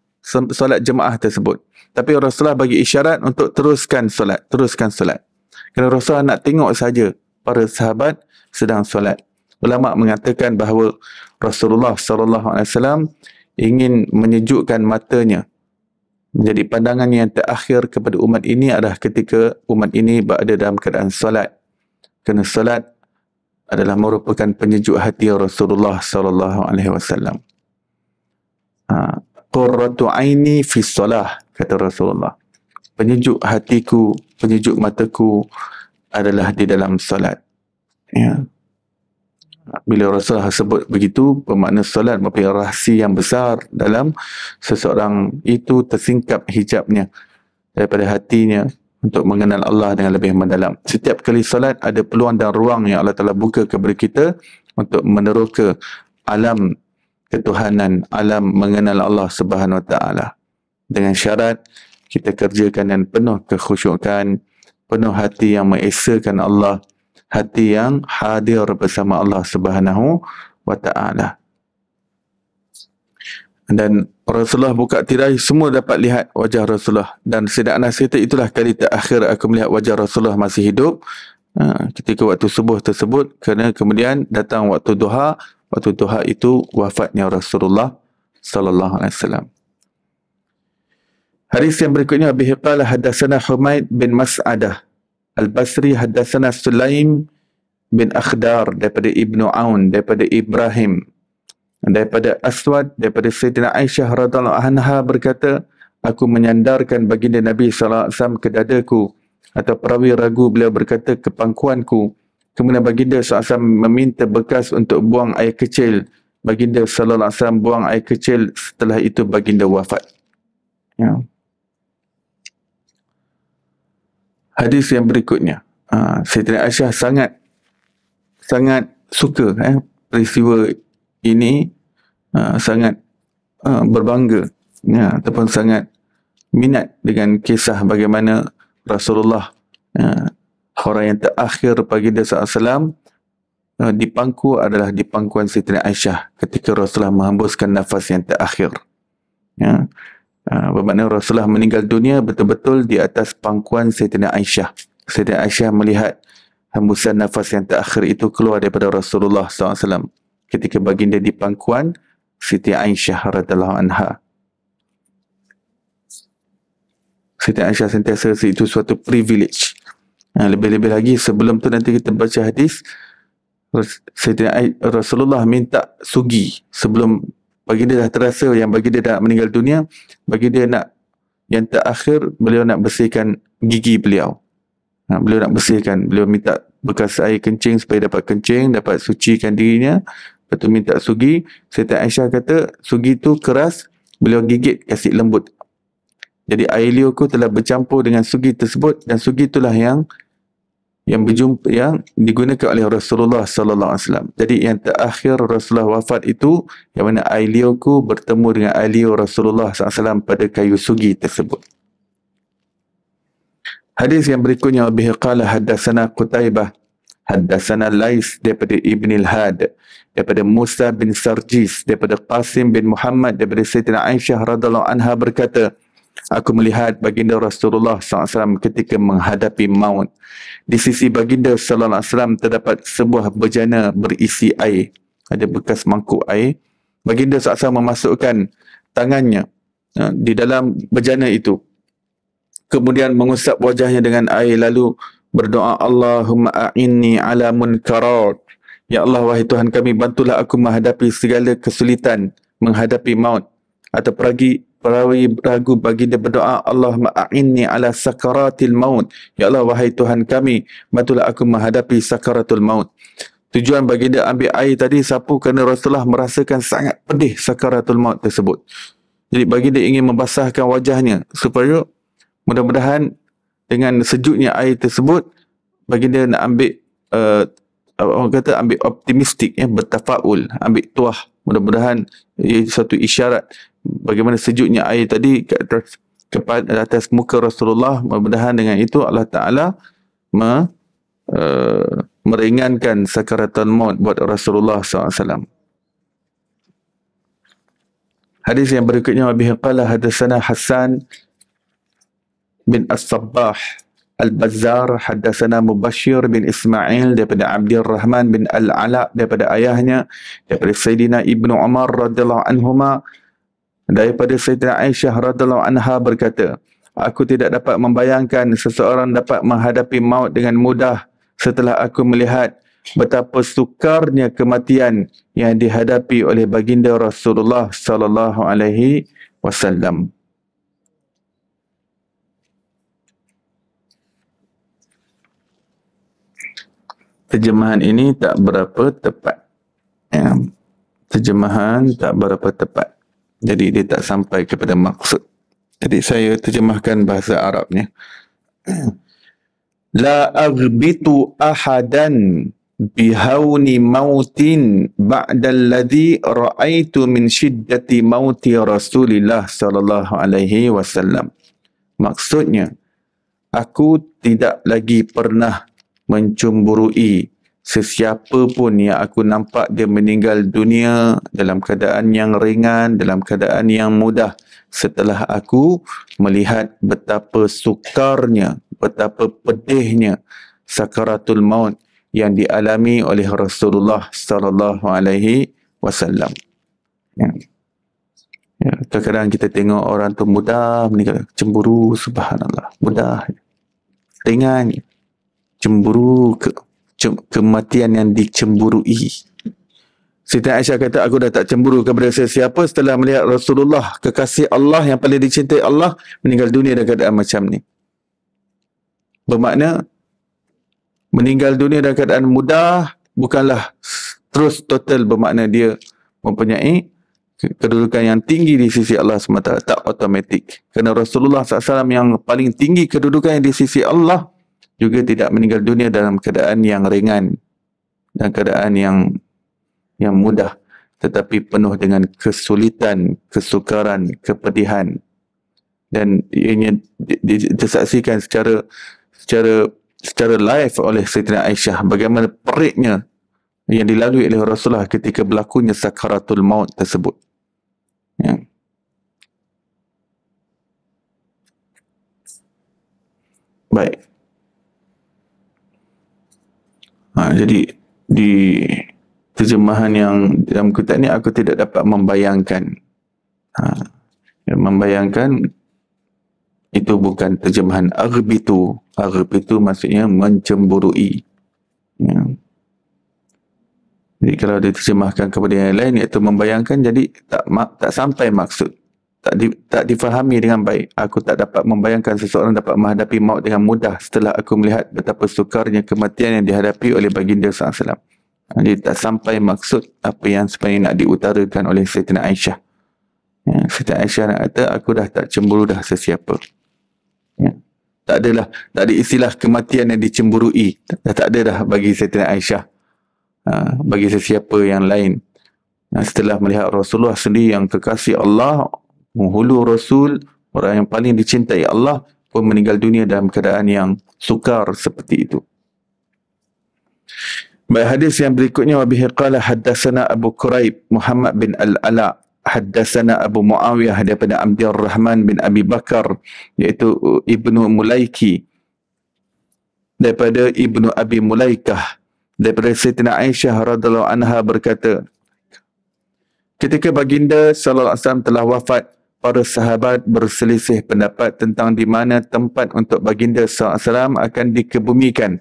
solat jemaah tersebut tapi Rasulullah bagi isyarat untuk teruskan solat teruskan solat kerana Rasulullah nak tengok saja para sahabat sedang solat ulama mengatakan bahawa Rasulullah sallallahu alaihi wasallam ingin menyejukkan matanya menjadi pandangan yang terakhir kepada umat ini adalah ketika umat ini berada dalam keadaan solat kerana solat adalah merupakan penyejuk hati Rasulullah sallallahu alaihi wasallam. Ha, Qurratu aini fi solah kata Rasulullah. Penyejuk hatiku, penyejuk mataku adalah di dalam solat. Ya. Bila Rasulullah sebut begitu, bermakna solat merupakan rahsia yang besar dalam seseorang itu tersingkap hijabnya daripada hatinya untuk mengenal Allah dengan lebih mendalam. Setiap kali solat ada peluang dan ruang yang Allah Taala buka kepada kita untuk meneroka alam ketuhanan, alam mengenal Allah Subhanahu Wa Taala. Dengan syarat kita kerjakan dengan penuh kekhusyukan, penuh hati yang mengesakan Allah, hati yang hadir bersama Allah Subhanahu Wa Taala. Dan Rasulullah buka tirai semua dapat lihat wajah Rasulullah dan sedang nas kata itulah kali terakhir aku melihat wajah Rasulullah masih hidup ha, ketika waktu subuh tersebut kerana kemudian datang waktu duha waktu duha itu wafatnya Rasulullah sallallahu alaihi wasallam Hadis yang berikutnya Abi Hiqal hadatsana Humaid bin Mas'adah Al-Basri hadatsana Sulaim bin Akhdar daripada Ibnu Aun daripada Ibrahim daripada Aswad daripada Sayyidina Aisyah radhiallahu anha berkata aku menyandarkan baginda Nabi sallallahu alaihi wasallam ke dadaku atau perawi ragu beliau berkata ke pangkuanku kemudian baginda sallallahu alaihi wasallam meminta bekas untuk buang air kecil baginda sallallahu alaihi wasallam buang air kecil setelah itu baginda wafat ya hadis yang berikutnya ha, Sayyidina Aisyah sangat sangat suka eh peristiwa ini uh, sangat uh, berbangga ya, ataupun sangat minat dengan kisah bagaimana Rasulullah uh, orang yang terakhir pagi dia saat salam di pangku adalah di pangkuan Siti Aisyah ketika Rasulullah menghembuskan nafas yang terakhir ya. Uh, bermakna Rasulullah meninggal dunia betul-betul di atas pangkuan Siti Aisyah. Siti Aisyah melihat hembusan nafas yang terakhir itu keluar daripada Rasulullah SAW ketika baginda di pangkuan Siti Aisyah radhiallahu anha. Siti Aisyah sentiasa itu suatu privilege. Ha, lebih-lebih lagi sebelum tu nanti kita baca hadis Rasulullah minta sugi sebelum bagi dia dah terasa yang bagi dia dah meninggal dunia bagi dia nak yang terakhir beliau nak bersihkan gigi beliau ha, beliau nak bersihkan beliau minta bekas air kencing supaya dapat kencing dapat sucikan dirinya Kata minta sugi. Sayyidah Aisyah kata, sugi tu keras. Beliau gigit kasih lembut. Jadi air liurku telah bercampur dengan sugi tersebut dan sugi itulah yang yang berjumpa yang digunakan oleh Rasulullah sallallahu alaihi wasallam. Jadi yang terakhir Rasulullah wafat itu yang mana air liurku bertemu dengan air liur Rasulullah sallallahu pada kayu sugi tersebut. Hadis yang berikutnya lebih qala haddatsana Qutaibah Haddasana Lais daripada Ibn Al-Had, daripada Musa bin Sarjis, daripada Qasim bin Muhammad, daripada Sayyidina Aisyah radhiallahu anha berkata, Aku melihat baginda Rasulullah SAW ketika menghadapi maut. Di sisi baginda SAW terdapat sebuah bejana berisi air. Ada bekas mangkuk air. Baginda SAW memasukkan tangannya ha, di dalam bejana itu. Kemudian mengusap wajahnya dengan air lalu berdoa Allahumma a'inni ala munkarat. Ya Allah wahai Tuhan kami bantulah aku menghadapi segala kesulitan menghadapi maut atau pergi perawi ragu bagi dia berdoa Allahumma a'inni ala sakaratil maut. Ya Allah wahai Tuhan kami bantulah aku menghadapi sakaratul maut. Tujuan bagi dia ambil air tadi sapu kerana Rasulullah merasakan sangat pedih sakaratul maut tersebut. Jadi bagi dia ingin membasahkan wajahnya supaya mudah-mudahan dengan sejuknya air tersebut bagi dia nak ambil uh, orang kata ambil optimistik ya bertafaul ambil tuah mudah-mudahan ia satu isyarat bagaimana sejuknya air tadi ke atas, ke atas muka Rasulullah mudah-mudahan dengan itu Allah Taala me, uh, meringankan sakaratul maut buat Rasulullah SAW. Hadis yang berikutnya Abi Hiqalah hadasana Hassan bin As-Sabbah Al-Bazzar hadasana Mubashir bin Ismail daripada Abdul Rahman bin Al-Ala daripada ayahnya daripada Sayyidina Ibnu Umar radhiyallahu anhuma daripada Sayyidina Aisyah radhiyallahu anha berkata aku tidak dapat membayangkan seseorang dapat menghadapi maut dengan mudah setelah aku melihat betapa sukarnya kematian yang dihadapi oleh baginda Rasulullah sallallahu alaihi wasallam terjemahan ini tak berapa tepat. Ya. Terjemahan tak berapa tepat. Jadi dia tak sampai kepada maksud. Jadi saya terjemahkan bahasa Arabnya. La aghbitu ahadan bihauni mautin ba'da alladhi ra'aitu min shiddati mauti Rasulillah sallallahu alaihi wasallam. Maksudnya aku tidak lagi pernah mencumburui sesiapa pun yang aku nampak dia meninggal dunia dalam keadaan yang ringan, dalam keadaan yang mudah setelah aku melihat betapa sukarnya, betapa pedihnya sakaratul maut yang dialami oleh Rasulullah sallallahu alaihi wasallam. Ya. ya kadang-kadang kita tengok orang tu mudah meninggal, cemburu subhanallah, mudah. Ringan cemburu ke, ce, kematian yang dicemburui. Siti Aisyah kata, aku dah tak cemburu kepada sesiapa setelah melihat Rasulullah, kekasih Allah yang paling dicintai Allah, meninggal dunia dalam keadaan macam ni. Bermakna, meninggal dunia dalam keadaan mudah, bukanlah terus total bermakna dia mempunyai kedudukan yang tinggi di sisi Allah semata tak otomatik. kerana Rasulullah SAW yang paling tinggi kedudukan di sisi Allah juga tidak meninggal dunia dalam keadaan yang ringan dan keadaan yang yang mudah tetapi penuh dengan kesulitan, kesukaran, kepedihan dan ianya disaksikan secara secara secara live oleh Saidina Aisyah bagaimana periknya yang dilalui oleh Rasulullah ketika berlakunya sakaratul maut tersebut. Ya. Baik. Ha, jadi di terjemahan yang dalam kitab ni aku tidak dapat membayangkan. Ha, membayangkan itu bukan terjemahan aghbitu. Aghbitu maksudnya mencemburui. Ya. Jadi kalau diterjemahkan kepada yang lain iaitu membayangkan jadi tak tak sampai maksud tak di, tak difahami dengan baik. Aku tak dapat membayangkan seseorang dapat menghadapi maut dengan mudah setelah aku melihat betapa sukarnya kematian yang dihadapi oleh baginda SAW. Jadi tak sampai maksud apa yang sebenarnya nak diutarakan oleh Sayyidina Aisyah. Ya, Sayyidina Aisyah nak kata, aku dah tak cemburu dah sesiapa. Ya. Tak adalah, tak ada istilah kematian yang dicemburui. Dah tak ada dah bagi Sayyidina Aisyah. Ha, bagi sesiapa yang lain. Ha, setelah melihat Rasulullah sendiri yang kekasih Allah, menghulu Rasul, orang yang paling dicintai Allah pun meninggal dunia dalam keadaan yang sukar seperti itu. Baik hadis yang berikutnya wa bihi qala Abu Quraib Muhammad bin Al-Ala haddatsana Abu Muawiyah daripada Abdul Rahman bin Abi Bakar iaitu uh, Ibnu Mulaiki daripada Ibnu Abi Mulaikah daripada Saidina Aisyah radhiyallahu anha berkata ketika baginda sallallahu alaihi wasallam telah wafat para sahabat berselisih pendapat tentang di mana tempat untuk baginda SAW akan dikebumikan.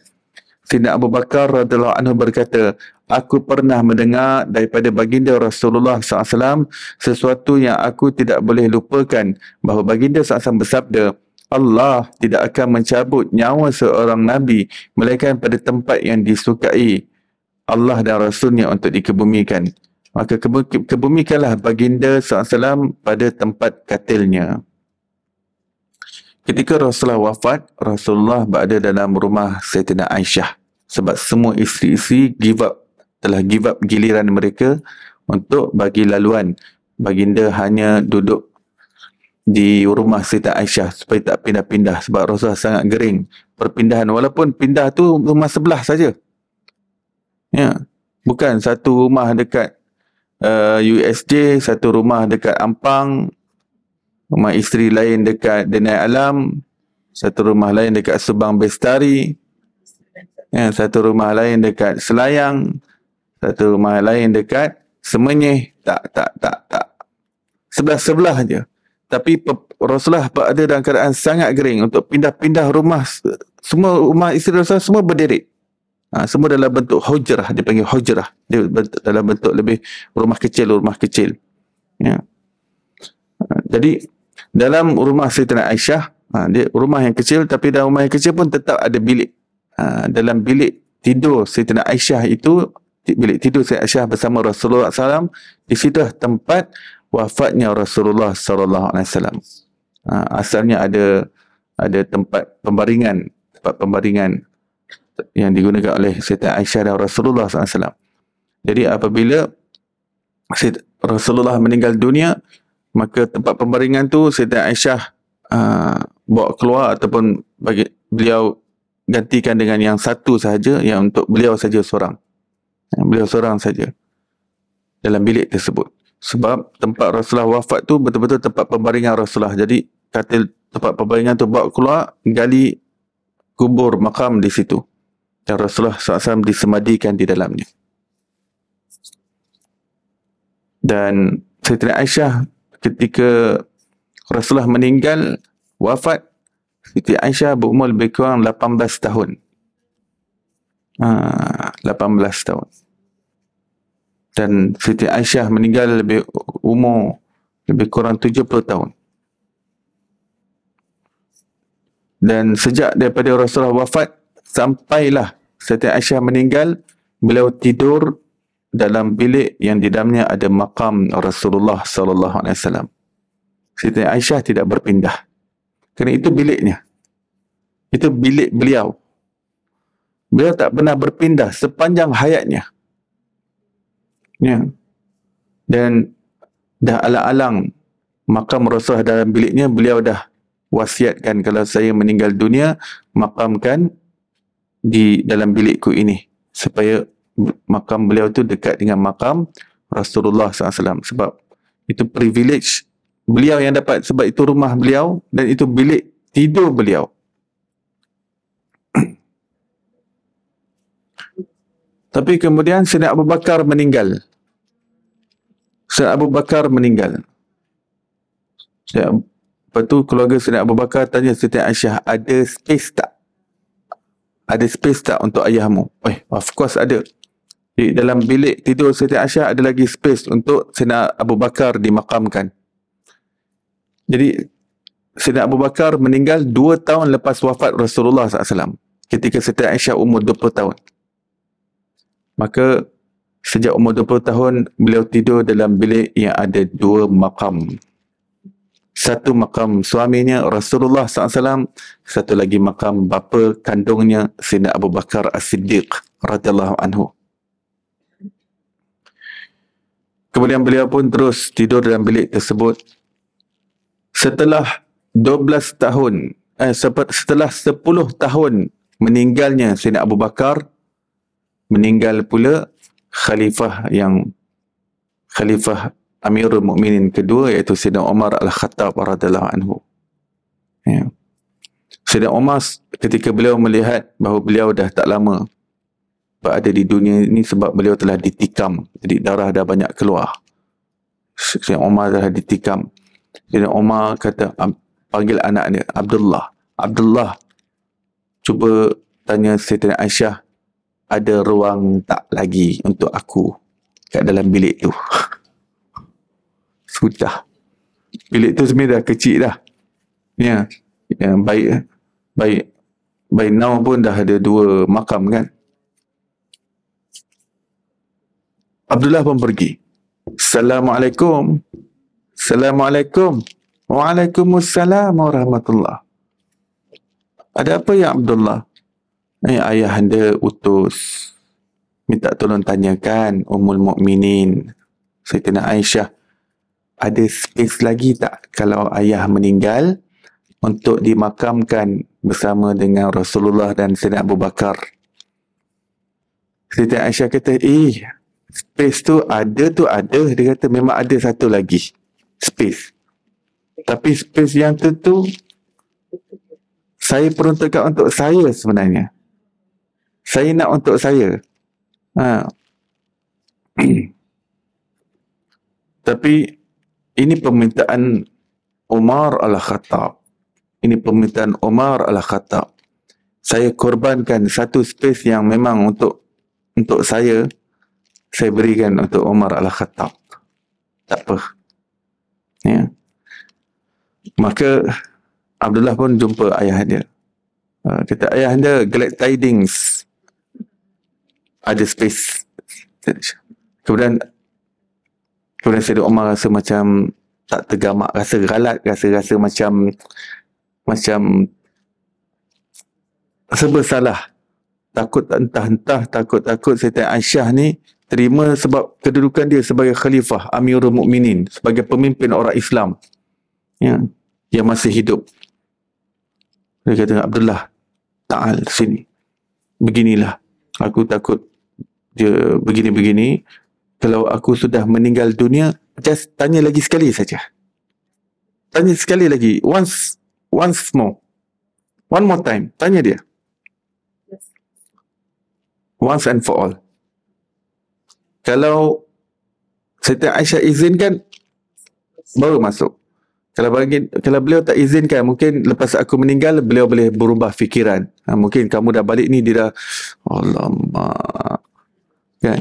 Sina Abu Bakar radhiyallahu anhu berkata, Aku pernah mendengar daripada baginda Rasulullah SAW sesuatu yang aku tidak boleh lupakan bahawa baginda SAW bersabda, Allah tidak akan mencabut nyawa seorang Nabi melainkan pada tempat yang disukai Allah dan Rasulnya untuk dikebumikan maka kebumikanlah baginda SAW pada tempat katilnya. Ketika Rasulullah wafat, Rasulullah berada dalam rumah Sayyidina Aisyah sebab semua isteri-isteri give up, telah give up giliran mereka untuk bagi laluan. Baginda hanya duduk di rumah Sita Aisyah supaya tak pindah-pindah sebab Rasulullah sangat gering perpindahan walaupun pindah tu rumah sebelah saja. Ya, bukan satu rumah dekat uh, eh, USJ, satu rumah dekat Ampang, rumah isteri lain dekat Denai Alam, satu rumah lain dekat Subang Bestari, ya, satu rumah lain dekat Selayang, satu rumah lain dekat Semenyih. Tak, tak, tak, tak. Sebelah-sebelah aja. Tapi Rasulullah berada dalam keadaan sangat gering untuk pindah-pindah rumah. Semua rumah isteri Rasulullah semua berdiri. Ha, semua dalam bentuk hujrah, dia panggil hujrah. Dia bentuk, dalam bentuk lebih rumah kecil, rumah kecil. Ya. Ha, jadi, dalam rumah Sayyidina Aisyah, ha, dia rumah yang kecil tapi dalam rumah yang kecil pun tetap ada bilik. Ha, dalam bilik tidur Sayyidina Aisyah itu, bilik tidur Sayyidina Aisyah bersama Rasulullah SAW, di situ tempat wafatnya Rasulullah SAW. Ha, asalnya ada ada tempat pembaringan tempat pembaringan yang digunakan oleh Siti Aisyah dan Rasulullah SAW. Jadi apabila Siti Rasulullah meninggal dunia, maka tempat pembaringan tu Siti Aisyah uh, bawa keluar ataupun bagi beliau gantikan dengan yang satu sahaja yang untuk beliau saja seorang. Beliau seorang saja dalam bilik tersebut. Sebab tempat Rasulullah wafat tu betul-betul tempat pembaringan Rasulullah. Jadi katil tempat pembaringan tu bawa keluar gali kubur makam di situ dan Rasulullah SAW disemadikan di dalamnya. Dan Saidina Aisyah ketika Rasulullah meninggal, wafat, Siti Aisyah berumur lebih kurang 18 tahun. Ha, 18 tahun. Dan Siti Aisyah meninggal lebih umur lebih kurang 70 tahun. Dan sejak daripada Rasulullah wafat, sampailah Siti Aisyah meninggal, beliau tidur dalam bilik yang di dalamnya ada makam Rasulullah sallallahu alaihi wasallam. Siti Aisyah tidak berpindah. Kerana itu biliknya. Itu bilik beliau. Beliau tak pernah berpindah sepanjang hayatnya. Ya. Dan dah alang-alang makam Rasulullah dalam biliknya, beliau dah wasiatkan kalau saya meninggal dunia, makamkan di dalam bilikku ini supaya makam beliau tu dekat dengan makam Rasulullah SAW sebab itu privilege beliau yang dapat sebab itu rumah beliau dan itu bilik tidur beliau tapi kemudian Sayyidina Abu Bakar meninggal Sayyidina Abu Bakar meninggal Sayyidina Lepas tu keluarga Sayyidina Abu Bakar tanya Sayyidina Aisyah ada space tak ada space tak untuk ayahmu? Eh, of course ada. Di dalam bilik tidur Siti Aisyah ada lagi space untuk Sina Abu Bakar dimakamkan. Jadi Sina Abu Bakar meninggal 2 tahun lepas wafat Rasulullah SAW. Ketika Siti Aisyah umur 20 tahun. Maka sejak umur 20 tahun beliau tidur dalam bilik yang ada dua makam satu makam suaminya Rasulullah SAW, satu lagi makam bapa kandungnya Sina Abu Bakar As-Siddiq R.A. Kemudian beliau pun terus tidur dalam bilik tersebut. Setelah 12 tahun, eh, setelah 10 tahun meninggalnya Sina Abu Bakar, meninggal pula khalifah yang khalifah Amirul Mukminin kedua iaitu Sayyidina Umar Al-Khattab radhiyallahu anhu. Ya. Sayyidina Umar ketika beliau melihat bahawa beliau dah tak lama berada di dunia ini sebab beliau telah ditikam. Jadi darah dah banyak keluar. Sayyidina Umar telah ditikam. Sayyidina Umar kata, panggil anak dia, Abdullah. Abdullah, cuba tanya Sayyidina Aisyah, ada ruang tak lagi untuk aku kat dalam bilik tu? sudah. Bilik tu sebenarnya dah kecil dah. Ya, yeah. yang yeah, baik baik baik now pun dah ada dua makam kan. Abdullah pun pergi. Assalamualaikum. Assalamualaikum. Waalaikumsalam warahmatullahi ada apa ya Abdullah? Ini eh, ayah anda utus. Minta tolong tanyakan Ummul Mukminin Saya kena Aisyah ada space lagi tak kalau ayah meninggal untuk dimakamkan bersama dengan Rasulullah dan Sayyidina Abu Bakar. Siti Aisyah kata, eh, space tu ada tu ada. Dia kata, memang ada satu lagi. Space. Tapi space yang tu tu, saya peruntukkan untuk saya sebenarnya. Saya nak untuk saya. Ha. Tapi, ini permintaan Umar Al-Khattab. Ini permintaan Umar Al-Khattab. Saya korbankan satu space yang memang untuk untuk saya saya berikan untuk Umar Al-Khattab. Tak apa. Ya. Maka Abdullah pun jumpa ayah dia. Ha, kata ayah dia glad tidings ada space. Kemudian So rasa dia Omar rasa macam tak tergamak, rasa galak rasa rasa macam macam rasa bersalah. Takut entah-entah, takut-takut Syaitan Aisyah ni terima sebab kedudukan dia sebagai khalifah Amirul Mukminin sebagai pemimpin orang Islam ya, yang masih hidup. Dia kata, Abdullah, ta'al sini. Beginilah. Aku takut dia begini-begini kalau aku sudah meninggal dunia, just tanya lagi sekali saja. Tanya sekali lagi, once, once more. One more time, tanya dia. Once and for all. Kalau Siti Aisyah izinkan, baru masuk. Kalau bagi, kalau beliau tak izinkan, mungkin lepas aku meninggal, beliau boleh berubah fikiran. Ha, mungkin kamu dah balik ni, dia dah, Alamak, kan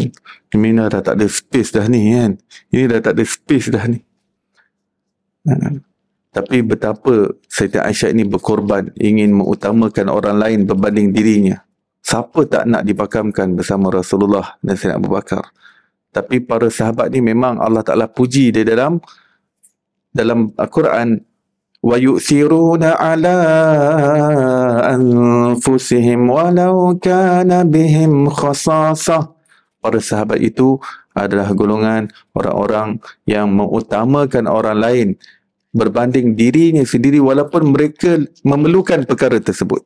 mina dah tak ada space dah ni kan ini dah tak ada space dah ni ha. tapi betapa Sayyidina Aisyah ini berkorban ingin mengutamakan orang lain berbanding dirinya siapa tak nak dibakamkan bersama Rasulullah dan Sayyidina Abu Bakar tapi para sahabat ni memang Allah Ta'ala puji dia dalam dalam Al-Quran wa yu'thiruna ala anfusihim walau kana bihim khasasah para sahabat itu adalah golongan orang-orang yang mengutamakan orang lain berbanding dirinya sendiri walaupun mereka memerlukan perkara tersebut.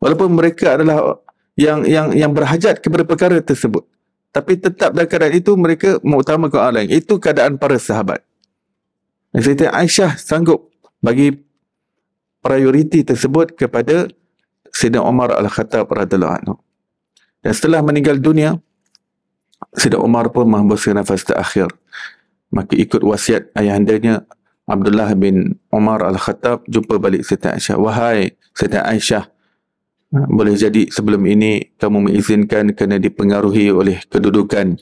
Walaupun mereka adalah yang yang yang berhajat kepada perkara tersebut. Tapi tetap dalam keadaan itu mereka mengutamakan orang lain. Itu keadaan para sahabat. Cerita Aisyah sanggup bagi prioriti tersebut kepada Sayyidina Umar Al-Khattab radhiyallahu anhu. Dan setelah meninggal dunia, Sayyidina Umar pun menghembuskan nafas terakhir. Maka ikut wasiat ayahandanya Abdullah bin Umar Al-Khattab jumpa balik Sayyidina Aisyah. Wahai Sayyidina Aisyah, boleh jadi sebelum ini kamu mengizinkan kerana dipengaruhi oleh kedudukan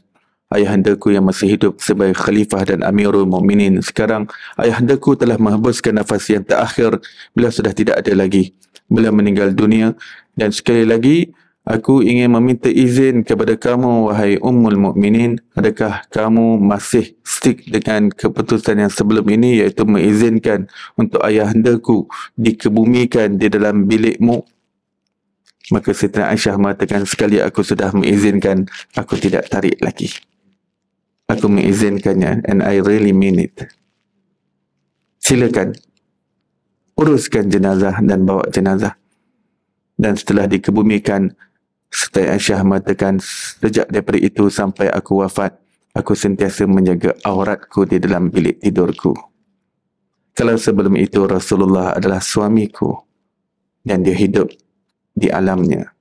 ayahandaku yang masih hidup sebagai khalifah dan amirul mu'minin. Sekarang ayahandaku telah menghembuskan nafas yang terakhir bila sudah tidak ada lagi. Bila meninggal dunia dan sekali lagi Aku ingin meminta izin kepada kamu, wahai ummul mukminin, adakah kamu masih stick dengan keputusan yang sebelum ini iaitu mengizinkan untuk ayahandaku dikebumikan di dalam bilikmu? Maka Siti Aisyah mengatakan sekali aku sudah mengizinkan, aku tidak tarik lagi. Aku mengizinkannya and I really mean it. Silakan uruskan jenazah dan bawa jenazah. Dan setelah dikebumikan, Setai Aisyah mengatakan, sejak daripada itu sampai aku wafat, aku sentiasa menjaga auratku di dalam bilik tidurku. Kalau sebelum itu Rasulullah adalah suamiku dan dia hidup di alamnya.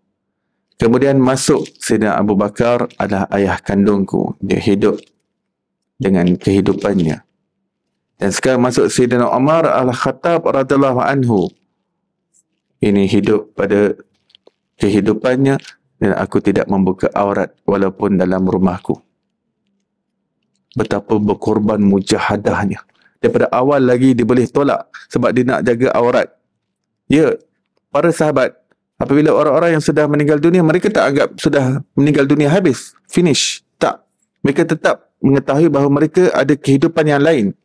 Kemudian masuk Sayyidina Abu Bakar adalah ayah kandungku. Dia hidup dengan kehidupannya. Dan sekarang masuk Sayyidina Umar Al-Khattab radhiyallahu anhu. Ini hidup pada kehidupannya dan aku tidak membuka aurat walaupun dalam rumahku. Betapa berkorban mujahadahnya. Daripada awal lagi dia boleh tolak sebab dia nak jaga aurat. Ya, para sahabat, apabila orang-orang yang sudah meninggal dunia, mereka tak anggap sudah meninggal dunia habis, finish. Tak. Mereka tetap mengetahui bahawa mereka ada kehidupan yang lain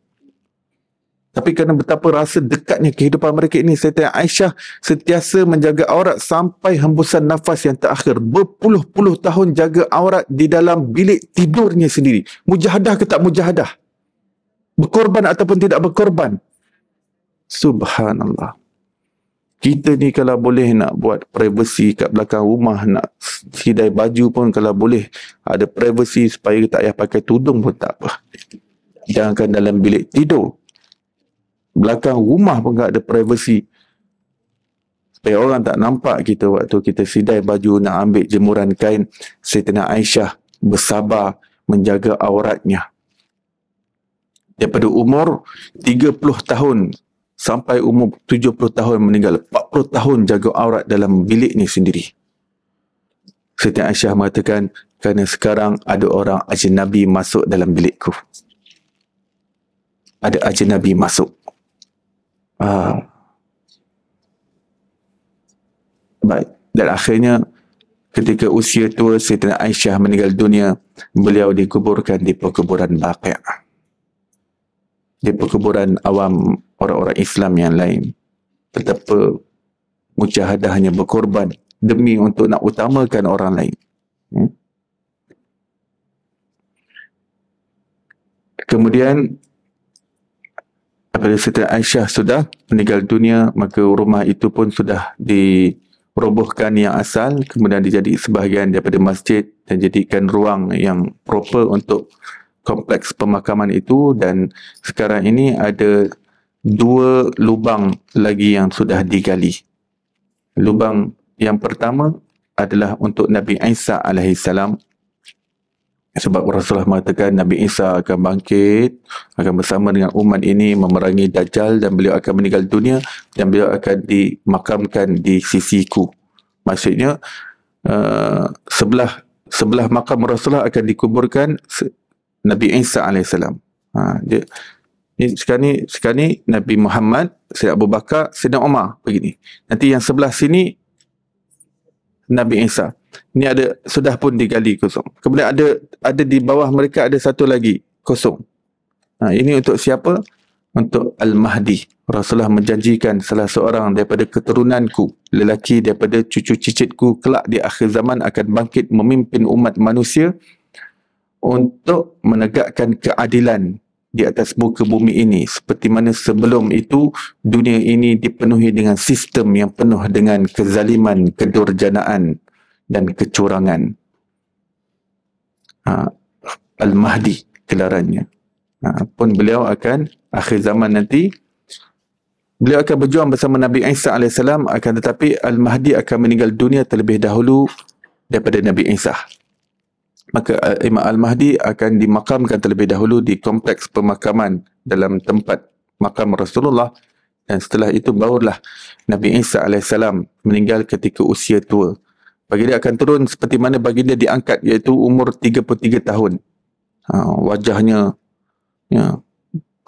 tapi kerana betapa rasa dekatnya kehidupan mereka ini, saya tanya Aisyah sentiasa menjaga aurat sampai hembusan nafas yang terakhir. Berpuluh-puluh tahun jaga aurat di dalam bilik tidurnya sendiri. Mujahadah ke tak mujahadah? Berkorban ataupun tidak berkorban? Subhanallah. Kita ni kalau boleh nak buat privacy kat belakang rumah, nak sidai baju pun kalau boleh ada privacy supaya tak payah pakai tudung pun tak apa. Jangankan dalam bilik tidur, belakang rumah pun tak ada privacy. Supaya orang tak nampak kita waktu kita sidai baju nak ambil jemuran kain, Saitina Aisyah bersabar menjaga auratnya. Daripada umur 30 tahun sampai umur 70 tahun meninggal, 40 tahun jaga aurat dalam bilik ni sendiri. Siti Aisyah mengatakan, kerana sekarang ada orang ajin Nabi masuk dalam bilikku. Ada ajin Nabi masuk. Ah. baik. Dan akhirnya ketika usia tua Sayyidina Aisyah meninggal dunia, beliau dikuburkan di perkuburan Baqi'ah. Di perkuburan awam orang-orang Islam yang lain. Tetapi mujahadah hanya berkorban demi untuk nak utamakan orang lain. Hmm? Kemudian daripada Siti Aisyah sudah meninggal dunia, maka rumah itu pun sudah dirobohkan yang asal, kemudian dijadi sebahagian daripada masjid dan jadikan ruang yang proper untuk kompleks pemakaman itu dan sekarang ini ada dua lubang lagi yang sudah digali. Lubang yang pertama adalah untuk Nabi Isa alaihissalam salam sebab Rasulullah mengatakan Nabi Isa akan bangkit, akan bersama dengan umat ini memerangi Dajjal dan beliau akan meninggal dunia dan beliau akan dimakamkan di sisiku. Maksudnya, uh, sebelah sebelah makam Rasulullah akan dikuburkan Nabi Isa AS. Ha, dia, ni, sekarang, ni, sekarang ni Nabi Muhammad, Sayyid Abu Bakar, Sayyid Umar begini. Nanti yang sebelah sini Nabi Isa. Ini ada sudah pun digali kosong. Kemudian ada ada di bawah mereka ada satu lagi kosong. Ha, ini untuk siapa? Untuk Al-Mahdi. Rasulullah menjanjikan salah seorang daripada keturunanku, lelaki daripada cucu cicitku kelak di akhir zaman akan bangkit memimpin umat manusia untuk menegakkan keadilan di atas muka bumi ini seperti mana sebelum itu dunia ini dipenuhi dengan sistem yang penuh dengan kezaliman, kedurjanaan dan kecurangan. Ha, Al-Mahdi kelarannya. Ha, pun beliau akan akhir zaman nanti beliau akan berjuang bersama Nabi Isa AS akan tetapi Al-Mahdi akan meninggal dunia terlebih dahulu daripada Nabi Isa maka eh, Imam Al-Mahdi akan dimakamkan terlebih dahulu di kompleks pemakaman dalam tempat makam Rasulullah dan setelah itu barulah Nabi Isa AS meninggal ketika usia tua. Baginda akan turun seperti mana baginda diangkat iaitu umur 33 tahun. Ha, wajahnya, ya,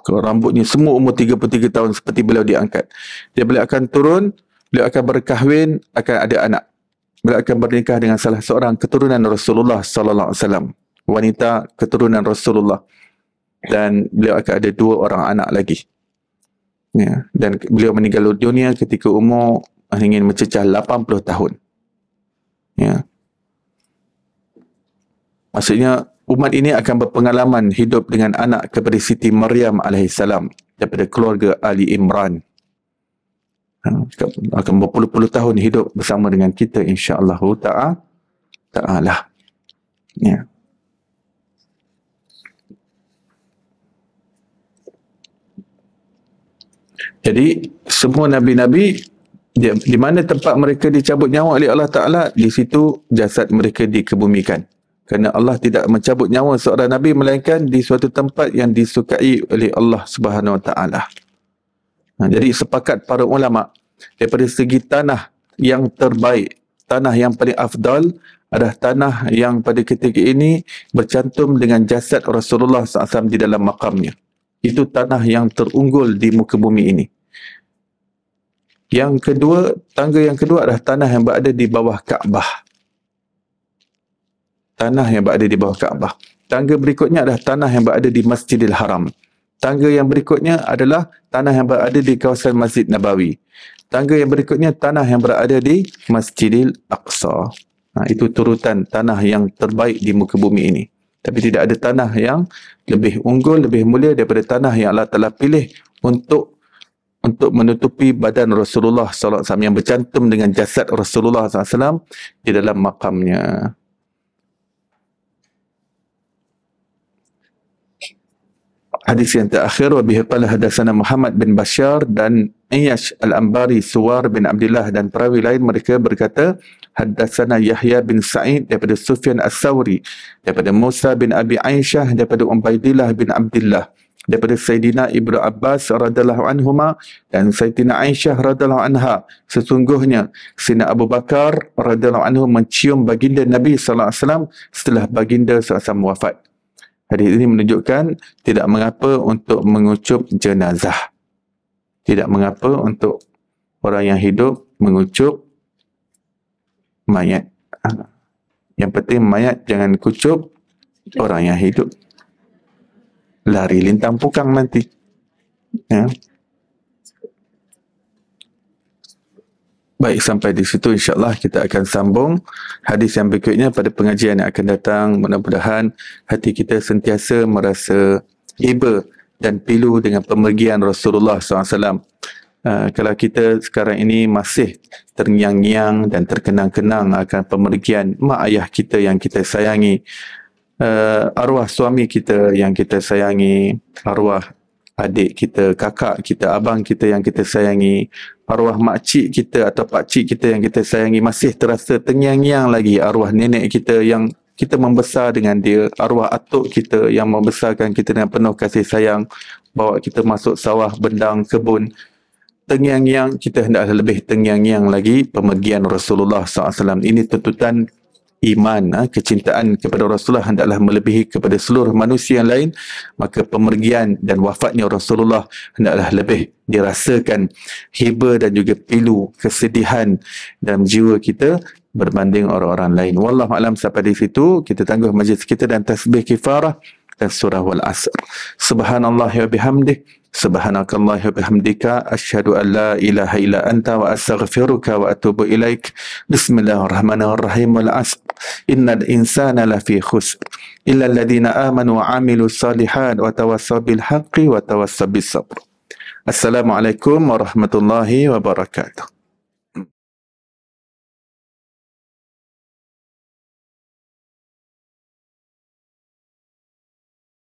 rambutnya semua umur 33 tahun seperti beliau diangkat. Dia boleh akan turun, beliau akan berkahwin, akan ada anak beliau akan bernikah dengan salah seorang keturunan Rasulullah sallallahu alaihi wasallam wanita keturunan Rasulullah dan beliau akan ada dua orang anak lagi ya dan beliau meninggal dunia ketika umur ingin mencecah 80 tahun ya maksudnya umat ini akan berpengalaman hidup dengan anak kepada Siti Maryam alaihissalam daripada keluarga Ali Imran ha, akan berpuluh-puluh tahun hidup bersama dengan kita insya-Allah taala taala. Ya. Jadi semua nabi-nabi di, di mana tempat mereka dicabut nyawa oleh Allah Taala di situ jasad mereka dikebumikan. Kerana Allah tidak mencabut nyawa seorang nabi melainkan di suatu tempat yang disukai oleh Allah Subhanahu Wa Taala. Ha, jadi sepakat para ulama daripada segi tanah yang terbaik, tanah yang paling afdal adalah tanah yang pada ketika ini bercantum dengan jasad Rasulullah SAW di dalam makamnya. Itu tanah yang terunggul di muka bumi ini. Yang kedua, tangga yang kedua adalah tanah yang berada di bawah Kaabah. Tanah yang berada di bawah Kaabah. Tangga berikutnya adalah tanah yang berada di Masjidil Haram. Tangga yang berikutnya adalah tanah yang berada di kawasan Masjid Nabawi. Tangga yang berikutnya tanah yang berada di Masjidil Aqsa. Ha, itu turutan tanah yang terbaik di muka bumi ini. Tapi tidak ada tanah yang lebih unggul, lebih mulia daripada tanah yang Allah telah pilih untuk untuk menutupi badan Rasulullah SAW yang bercantum dengan jasad Rasulullah SAW di dalam makamnya. Hadis yang terakhir wa bihi qala hadatsana Muhammad bin Bashar dan Ayyash al-Ambari Suwar bin Abdullah dan perawi lain mereka berkata hadatsana Yahya bin Sa'id daripada Sufyan As-Sauri daripada Musa bin Abi Aisyah daripada Umbaidillah bin Abdullah daripada Sayyidina Ibnu Abbas radhiyallahu anhuma dan Sayyidina Aisyah radhiyallahu anha sesungguhnya Sina Abu Bakar radhiyallahu anhu mencium baginda Nabi sallallahu alaihi wasallam setelah baginda sallallahu wafat. Hadis ini menunjukkan tidak mengapa untuk mengucup jenazah. Tidak mengapa untuk orang yang hidup mengucup mayat. Ha. Yang penting mayat jangan kucup orang yang hidup. Lari lintang pukang nanti. Ya. Baik sampai di situ insyaAllah kita akan sambung hadis yang berikutnya pada pengajian yang akan datang. Mudah-mudahan hati kita sentiasa merasa iba dan pilu dengan pemergian Rasulullah SAW. Uh, ah, kalau kita sekarang ini masih terngiang-ngiang dan terkenang-kenang akan pemergian mak ayah kita yang kita sayangi, uh, arwah suami kita yang kita sayangi, arwah adik kita, kakak kita, abang kita yang kita sayangi, arwah makcik kita atau pakcik kita yang kita sayangi masih terasa tengiang-ngiang lagi arwah nenek kita yang kita membesar dengan dia, arwah atuk kita yang membesarkan kita dengan penuh kasih sayang, bawa kita masuk sawah, bendang, kebun, tengiang-ngiang, kita hendak lebih tengiang-ngiang lagi pemergian Rasulullah SAW. Ini tuntutan iman, ha, kecintaan kepada Rasulullah hendaklah melebihi kepada seluruh manusia yang lain, maka pemergian dan wafatnya Rasulullah hendaklah lebih dirasakan hiba dan juga pilu kesedihan dalam jiwa kita berbanding orang-orang lain. Wallahu alam sampai di situ kita tangguh majlis kita dan tasbih kifarah dan surah wal asr. Subhanallah wa bihamdih Subhanakallah bihamdika asyhadu an la ilaha illa anta wa astaghfiruka wa atubu ilaik. Bismillahirrahmanirrahim. Wal asr. Innal insana lafi khusr. Illa alladhina amanu wa amilus salihat wa tawassaw bil haqqi wa tawassaw bis sabr. Assalamualaikum warahmatullahi wabarakatuh.